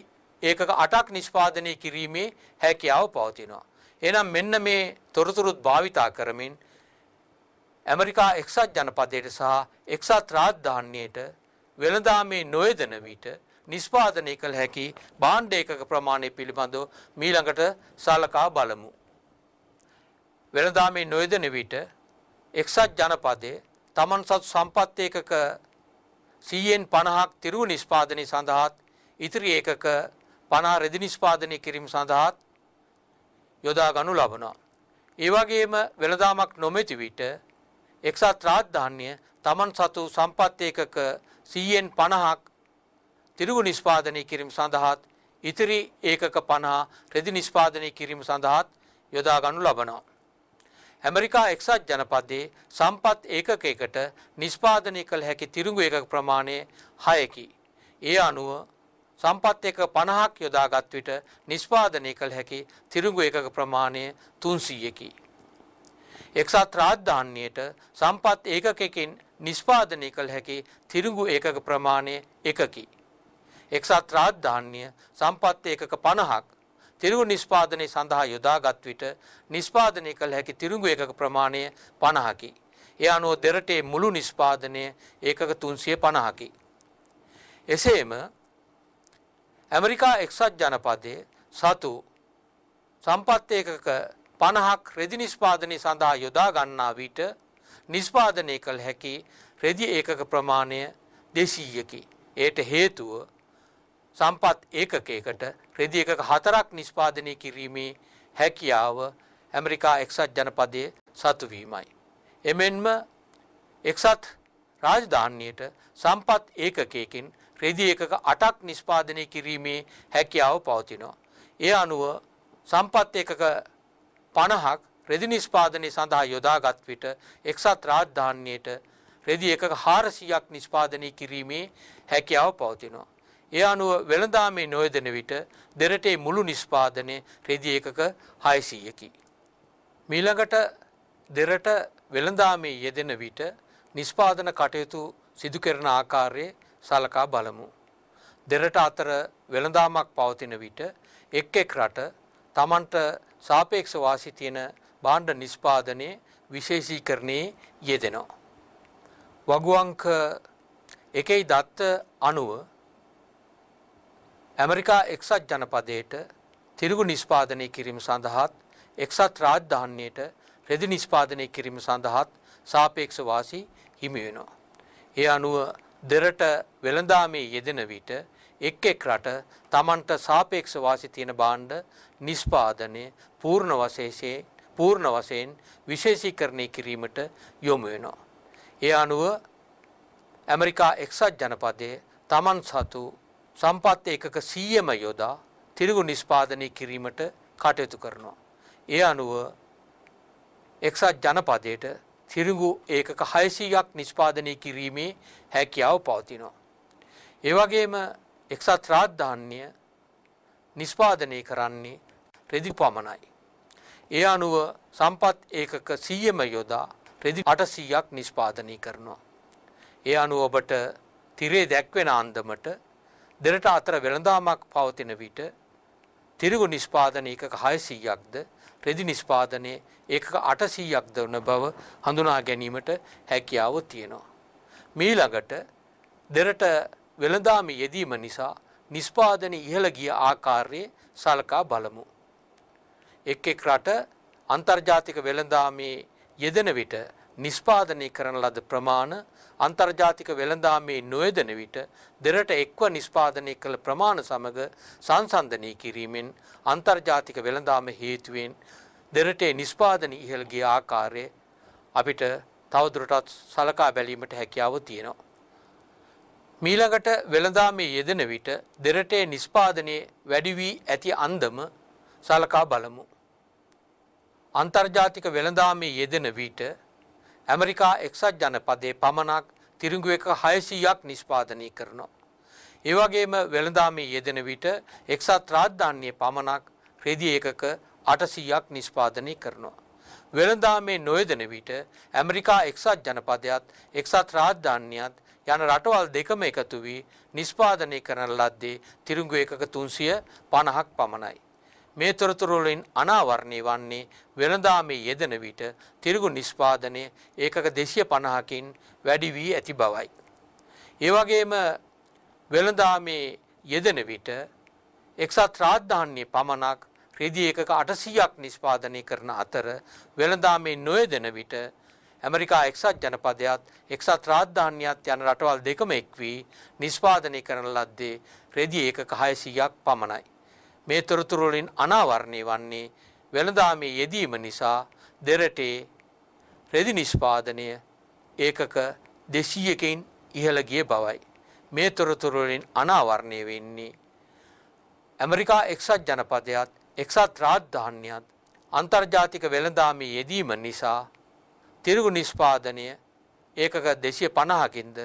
ඒකක 8ක් නිෂ්පාදනය කිරීමේ හැකියාව පවතිනවා. එහෙනම් මෙන්න මේ තොරතුරුත් භාවිතා කරමින් ඇමරිකා එක්සත් ජනපදයට සහ එක්සත් රාජධානියට වෙළඳාමේ නොයදෙන විට නිෂ්පාදනය කළ හැකි භාණ්ඩ ඒකක ප්‍රමාණය පිළිබඳව මීළඟට සලකා බලමු. වෙළඳා මේ නොයදෙන විට එක්සත් ජනපදයේ තමන් සතු සම්පත් ඒකක 100න් 50ක් තිරු නිෂ්පාදනය සඳහාත් ඉතිරි ඒකක 50 රෙදි නිෂ්පාදනය කිරීම සඳහාත් යොදා ගනු ලබනවා. ඒ වගේම වෙළඳාමක් නොමැති විට එක්සත් රාජධාන්‍ය තමන් සතු සම්පත් ඒකක 100න් 50ක් තිරුගු නිෂ්පාදනය කිරීම සඳහාත් ඉතිරි ඒකක පණහා රෙදි නිෂ්පාදනය කිරීම සඳහාත් යොදා ගනු ලබනවා. ඇමරිකා එක්සත් ජනපදයේ සම්පත් ඒකකයකට නිෂ්පාදනය කළ හැකි තිරුඟු ඒකක ප්‍රමාණය හයකි. ඒ අනුව සම්පත් එක 50ක් යොදාගත් විට නිෂ්පාදනය කළ හැකි තිරුඟු ඒකක ප්‍රමාණය 300කි. එක්සත් රාජධානියට සම්පත් ඒකකකින් නිෂ්පාදනය කළ හැකි තිරුඟු ඒකක ප්‍රමාණය 1කි. එක්සත් රාජධාන්‍ය සම්පත් ඒකක 50ක් තිරුඟු නිෂ්පාදනය සඳහා යොදාගත් විට නිෂ්පාදනය කළ හැකි තිරුඟු ඒකක ප්‍රමාණය 50කි. ඒ අනුව දෙරටේ මුළු නිෂ්පාදනය ඒකක 350කි. එසේම ඇමරිකා එක්සත් ජනපදයේ සතු සම්පත් ඒකක 50ක් රෙදි නිෂ්පාදනය සඳහා යොදා ගන්නා විට නිෂ්පාදනය කළ හැකි රෙදි ඒකක ප්‍රමාණය 200කි. ඒට හේතුව සම්පත් ඒකකයකට රෙදි එකක හතරක් නිෂ්පාදනය කිරීමේ හැකියාව ඇමරිකා එක්සත් ජනපදයේ සතු වීමයි. එමෙන්ම එක්සත් රාජධානියට සම්පත් ඒකකයකින් රෙදි එකක 8ක් නිෂ්පාදනය කිරීමේ හැකියාව පවතිනවා. ඒ අනුව සම්පත් ඒකක 50ක් රෙදි නිෂ්පාදනය සඳහා යොදාගත් විට එක්සත් රාජධානියට රෙදි එකක 400ක් නිෂ්පාදනය කිරීමේ හැකියාව පවතිනවා. ඒ අනුව වෙළඳාමේ නොයදෙන විට දෙරටේ මුළු නිෂ්පාදනය රෙදි එකක 600කි. මීළඟට දෙරට වෙළඳාමේ යෙදෙන විට නිෂ්පාදන කටයුතු සිදු කරන ආකාරයේ සලකා බලමු. දෙරට අතර වෙළඳාමක් පවතින විට එක් එක් රට තමන්ට සාපේක්ෂ වාසි තියෙන භාණ්ඩ නිෂ්පාදනයේ විශේෂීකරණයේ යෙදෙනවා. වගුවංක 1.90 ඇමරිකා එක්සත් ජනපදයට තිරිගු නිෂ්පාදනය කිරීම සඳහාත් එක්සත් රාජධාන්‍යයට රෙදි නිෂ්පාදනය කිරීම සඳහාත් සාපේක්ෂ වාසි හිමි වෙනවා. ඒ අනුව දෙරට වෙළඳාමේ යෙදෙන විට එක් එක් රට Tamanට සාපේක්ෂ වාසි තියෙන භාණ්ඩ නිෂ්පාදනය පූර්ණ වශයෙන් පූර්ණ වශයෙන් විශේෂීකරණය කිරීමට යොමු වෙනවා. ඒ අනුව ඇමරිකා එක්සත් ජනපදයේ Taman සතු සම්පත් ඒකක 100ම යොදා තිරිගු නිෂ්පාදනය කිරීමට කටයුතු කරනවා. ඒ අනුව එක්සත් ජනපදයට තිරිගු ඒකක 600ක් නිෂ්පාදනය කිරීමේ හැකියාව පවතිනවා. ඒ වගේම එක්සත් රාජධාන්‍ය නිෂ්පාදනය කරන්නේ රෙදි පමණයි. ඒ අනුව සම්පත් ඒකක 100ම යොදා රෙදි 800ක් නිෂ්පාදනය කරනවා. ඒ අනුව ඔබට තිරේ දැක්වෙන අන්දමට දෙරට අතර වෙළඳාමක් පවතින විට තිරිගු නිස්පාදන එකක හයසීයක්ද රෙදි නිස්පාදනය ඒක අටසීයක්ද වන බව හඳුනා ගැනීමට හැකියාව තියෙනවා. මීළඟට දෙරට වෙළඳාමි යෙදීම නිසා නිස්පාදන ඉහළ ගිය ආකාරයේ සලකා බලමු. එක් එක් රට අන්තර්ජාතික වෙළඳාමේ යෙදෙන විට නිස්පාදනය කරන ලද ප්‍රමාණ අන්තර්ජාතික වෙළඳාමේ නොයදෙන විට දෙරට එක්ව නිෂ්පාදනය කළ ප්‍රමාණ සමග සංසන්දනය කිරීමෙන් අන්තර්ජාතික වෙළඳාම හේතුවෙන් දෙරටේ නිෂ්පාදන ඉහළ ගිය ආකාරය අපිට තවදුරටත් සලකා බැලීමට හැකියාව තියෙනවා. මීළඟට වෙළඳාමේ යෙදෙන විට දෙරටේ නිෂ්පාදනයේ වැඩි වී ඇති අන්දම සලකා බලමු. අන්තර්ජාතික වෙළඳාමේ යෙදෙන විට ඇමරිකා එක්සත් ජනපදයේ පමණක් තිරිඟුවක 600ක් නිෂ්පාදනය කරනවා. ඒ වගේම වෙළඳාමේ යෙදෙන විට එක්සත් රාජධානියේ පමණක් රෙදි ඒකක 800ක් නිෂ්පාදනය කරනවා. වෙළඳාමේ නොයදෙන විට ඇමරිකා එක්සත් ජනපදයත් එක්සත් රාජධානියත් යන රටවල් දෙකම එකතු වී නිෂ්පාදනය කරන ලද්දේ තිරිඟු එකක 350ක් පමණයි. මේ තොරතුරුවලින් අනාවරණය වන්නේ වෙළඳාමේ යෙදෙන විට තිරිගු නිෂ්පාදනය ඒකක දෙසිය පණහකින් වැඩි වී ඇති බවයි. ඒවගේම වෙළඳාමේ යෙදෙන විට එක්සත් රාජධාන්‍ය පමණක් රෙදි එකක අටසීයක් නිෂ්පාදනය කරන අතර වෙළඳාමේ නොයදෙන විට ඇමරිකා එක්සත් ජනපදයත් එක්සත් රාජධාන්‍යත් යන රටවල් දෙකම එක්වී නිෂ්පාදනය කරන ලද්දේ රෙදි එකක හයසීයක් පමණයි. මේ තොරතුරුලින් අනාවරණය වන්නේ වෙළඳාමේ යෙදීම නිසා දෙරටේ රෙදි නිෂ්පාදනය ඒකක දෙසීයකින් ඉහළ ගිය බවයි. මේ තොරතුරුලින් අනාවරණය වෙන්නේ. ඇමරිකා එක්සත් ජනපදයත් එක්සත් රාජධාන්‍යත් අන්තර්ජාතික වෙළඳාමේ යෙදීම නිසා තිරුගු නිෂ්පාදනය ඒකක දෙසිය පණහකින්ද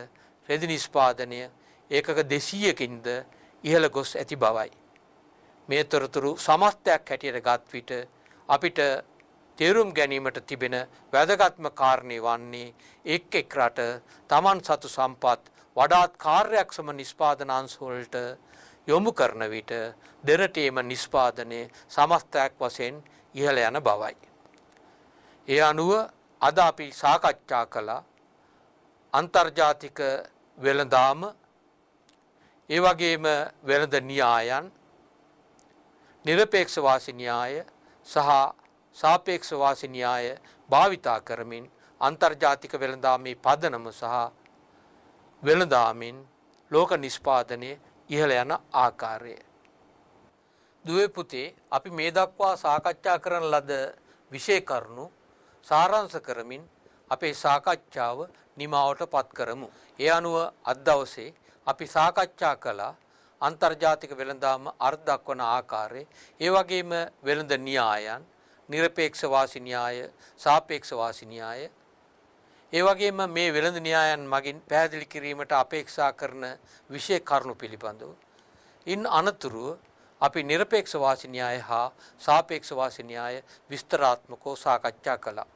රෙදි නිෂ්පාදනය ඒකක දෙසීයකින්ද ඉහළ ගොස් ඇති බවයි. මේ තොරතුරු සමස්තයක් හැටියට ගත් විට අපිට තේරුම් ගැනීමට තිබෙන වැදගත්ම කාරණේ වන්නේ එක් එක් රට Taman සතු සම්පත් වඩාත් කාර්යක්ෂම නිෂ්පාදන අංශ වලට යොමු කරන විට දෙරටේම නිෂ්පාදනයේ සමස්තයක් වශයෙන් ඉහළ යන බවයි. ඒ අනුව අද අපි සාකච්ඡා කළ අන්තර්ජාතික වෙළඳාම ඒ වගේම වෙළඳ න්‍යායන් නිරපේක්ෂ වාසි න්‍යාය සහ සාපේක්ෂ වාසි න්‍යාය භාවිතා කරමින් අන්තර්ජාතික වෙළඳාමේ පදනම සහ වෙළඳාමින් ලෝක නිෂ්පාදනය ඉහළ යන ආකාරය. දුවේ පුතේ අපි මේ දක්වා සාකච්ඡා කරන ලද විෂය කරුණු සාරාංශ කරමින් අපේ සාකච්ඡාව නිමාවට පත් කරමු. ඒ අනුව අද දවසේ අපි සාකච්ඡා කළා අන්තර්ජාතික වෙළඳාම අර්ථ දක්වන ආකාරය, ඒ වගේම වෙළඳ න්‍යායන්, নিরপেক্ষ වාසි න්‍යාය, සාපේක්ෂ වාසි න්‍යාය, ඒ වගේම මේ වෙළඳ න්‍යායන් මගින් පැහැදිලි කිරීමට අපේක්ෂා කරන විශේෂ කරුණු පිළිබඳව ඉන් අනතුරුව අපි নিরপেক্ষ වාසි න්‍යාය හා සාපේක්ෂ වාසි න්‍යාය විස්තරාත්මකව සාකච්ඡා කළා.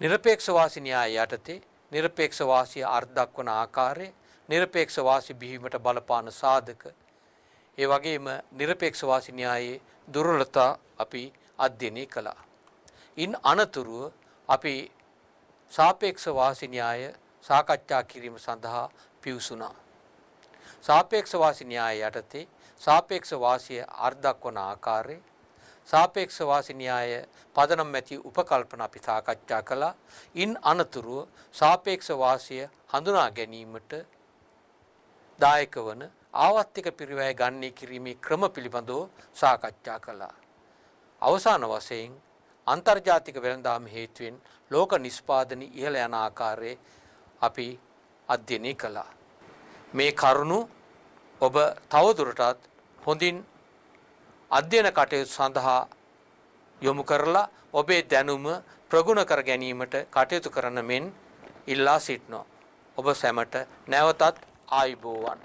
নিরপেক্ষ වාසි ন্যায় යටතේ নিরপেক্ষ වාසිය අර්ථ දක්වන ආකාරය নিরপেක්ෂ වාසි බිහිවීමට බලපාන සාධක ඒ වගේම নিরপেක්ෂ වාසි න්‍යායයේ දුර්වලතා අපි අධ්‍යයනය කළා. ඉන් අනතුරුව අපි සාපේක්ෂ වාසි න්‍යාය සාකච්ඡා කිරීම සඳහා පිවිසුණා. සාපේක්ෂ වාසි න්‍යාය යටතේ සාපේක්ෂ වාසිය අර්ධක්වන ආකාරයේ සාපේක්ෂ වාසි න්‍යාය පදනම් ඇති උපකල්පන අපි සාකච්ඡා කළා. ඉන් අනතුරුව සාපේක්ෂ වාසිය හඳුනා ගැනීමට දායක වන ආවත්තික පිරිවැය ගන්නේ කිරීමේ ක්‍රම පිළිබඳව සාකච්ඡා කළා. අවසාන වශයෙන් අන්තර්ජාතික වෙළඳාම් හේතුවෙන් ලෝක නිෂ්පාදන ඉහළ යන ආකාරයේ අපි අධ්‍යයනය කළා. මේ කරුණු ඔබ තවදුරටත් හොඳින් අධ්‍යයන කටයුතු සඳහා යොමු කරලා ඔබේ දැනුම ප්‍රගුණ කර ගැනීමට කටයුතු කරන මෙන් ඉල්ලා සිටිනවා. ඔබ සැමට නැවතත් ආයිබෝවන්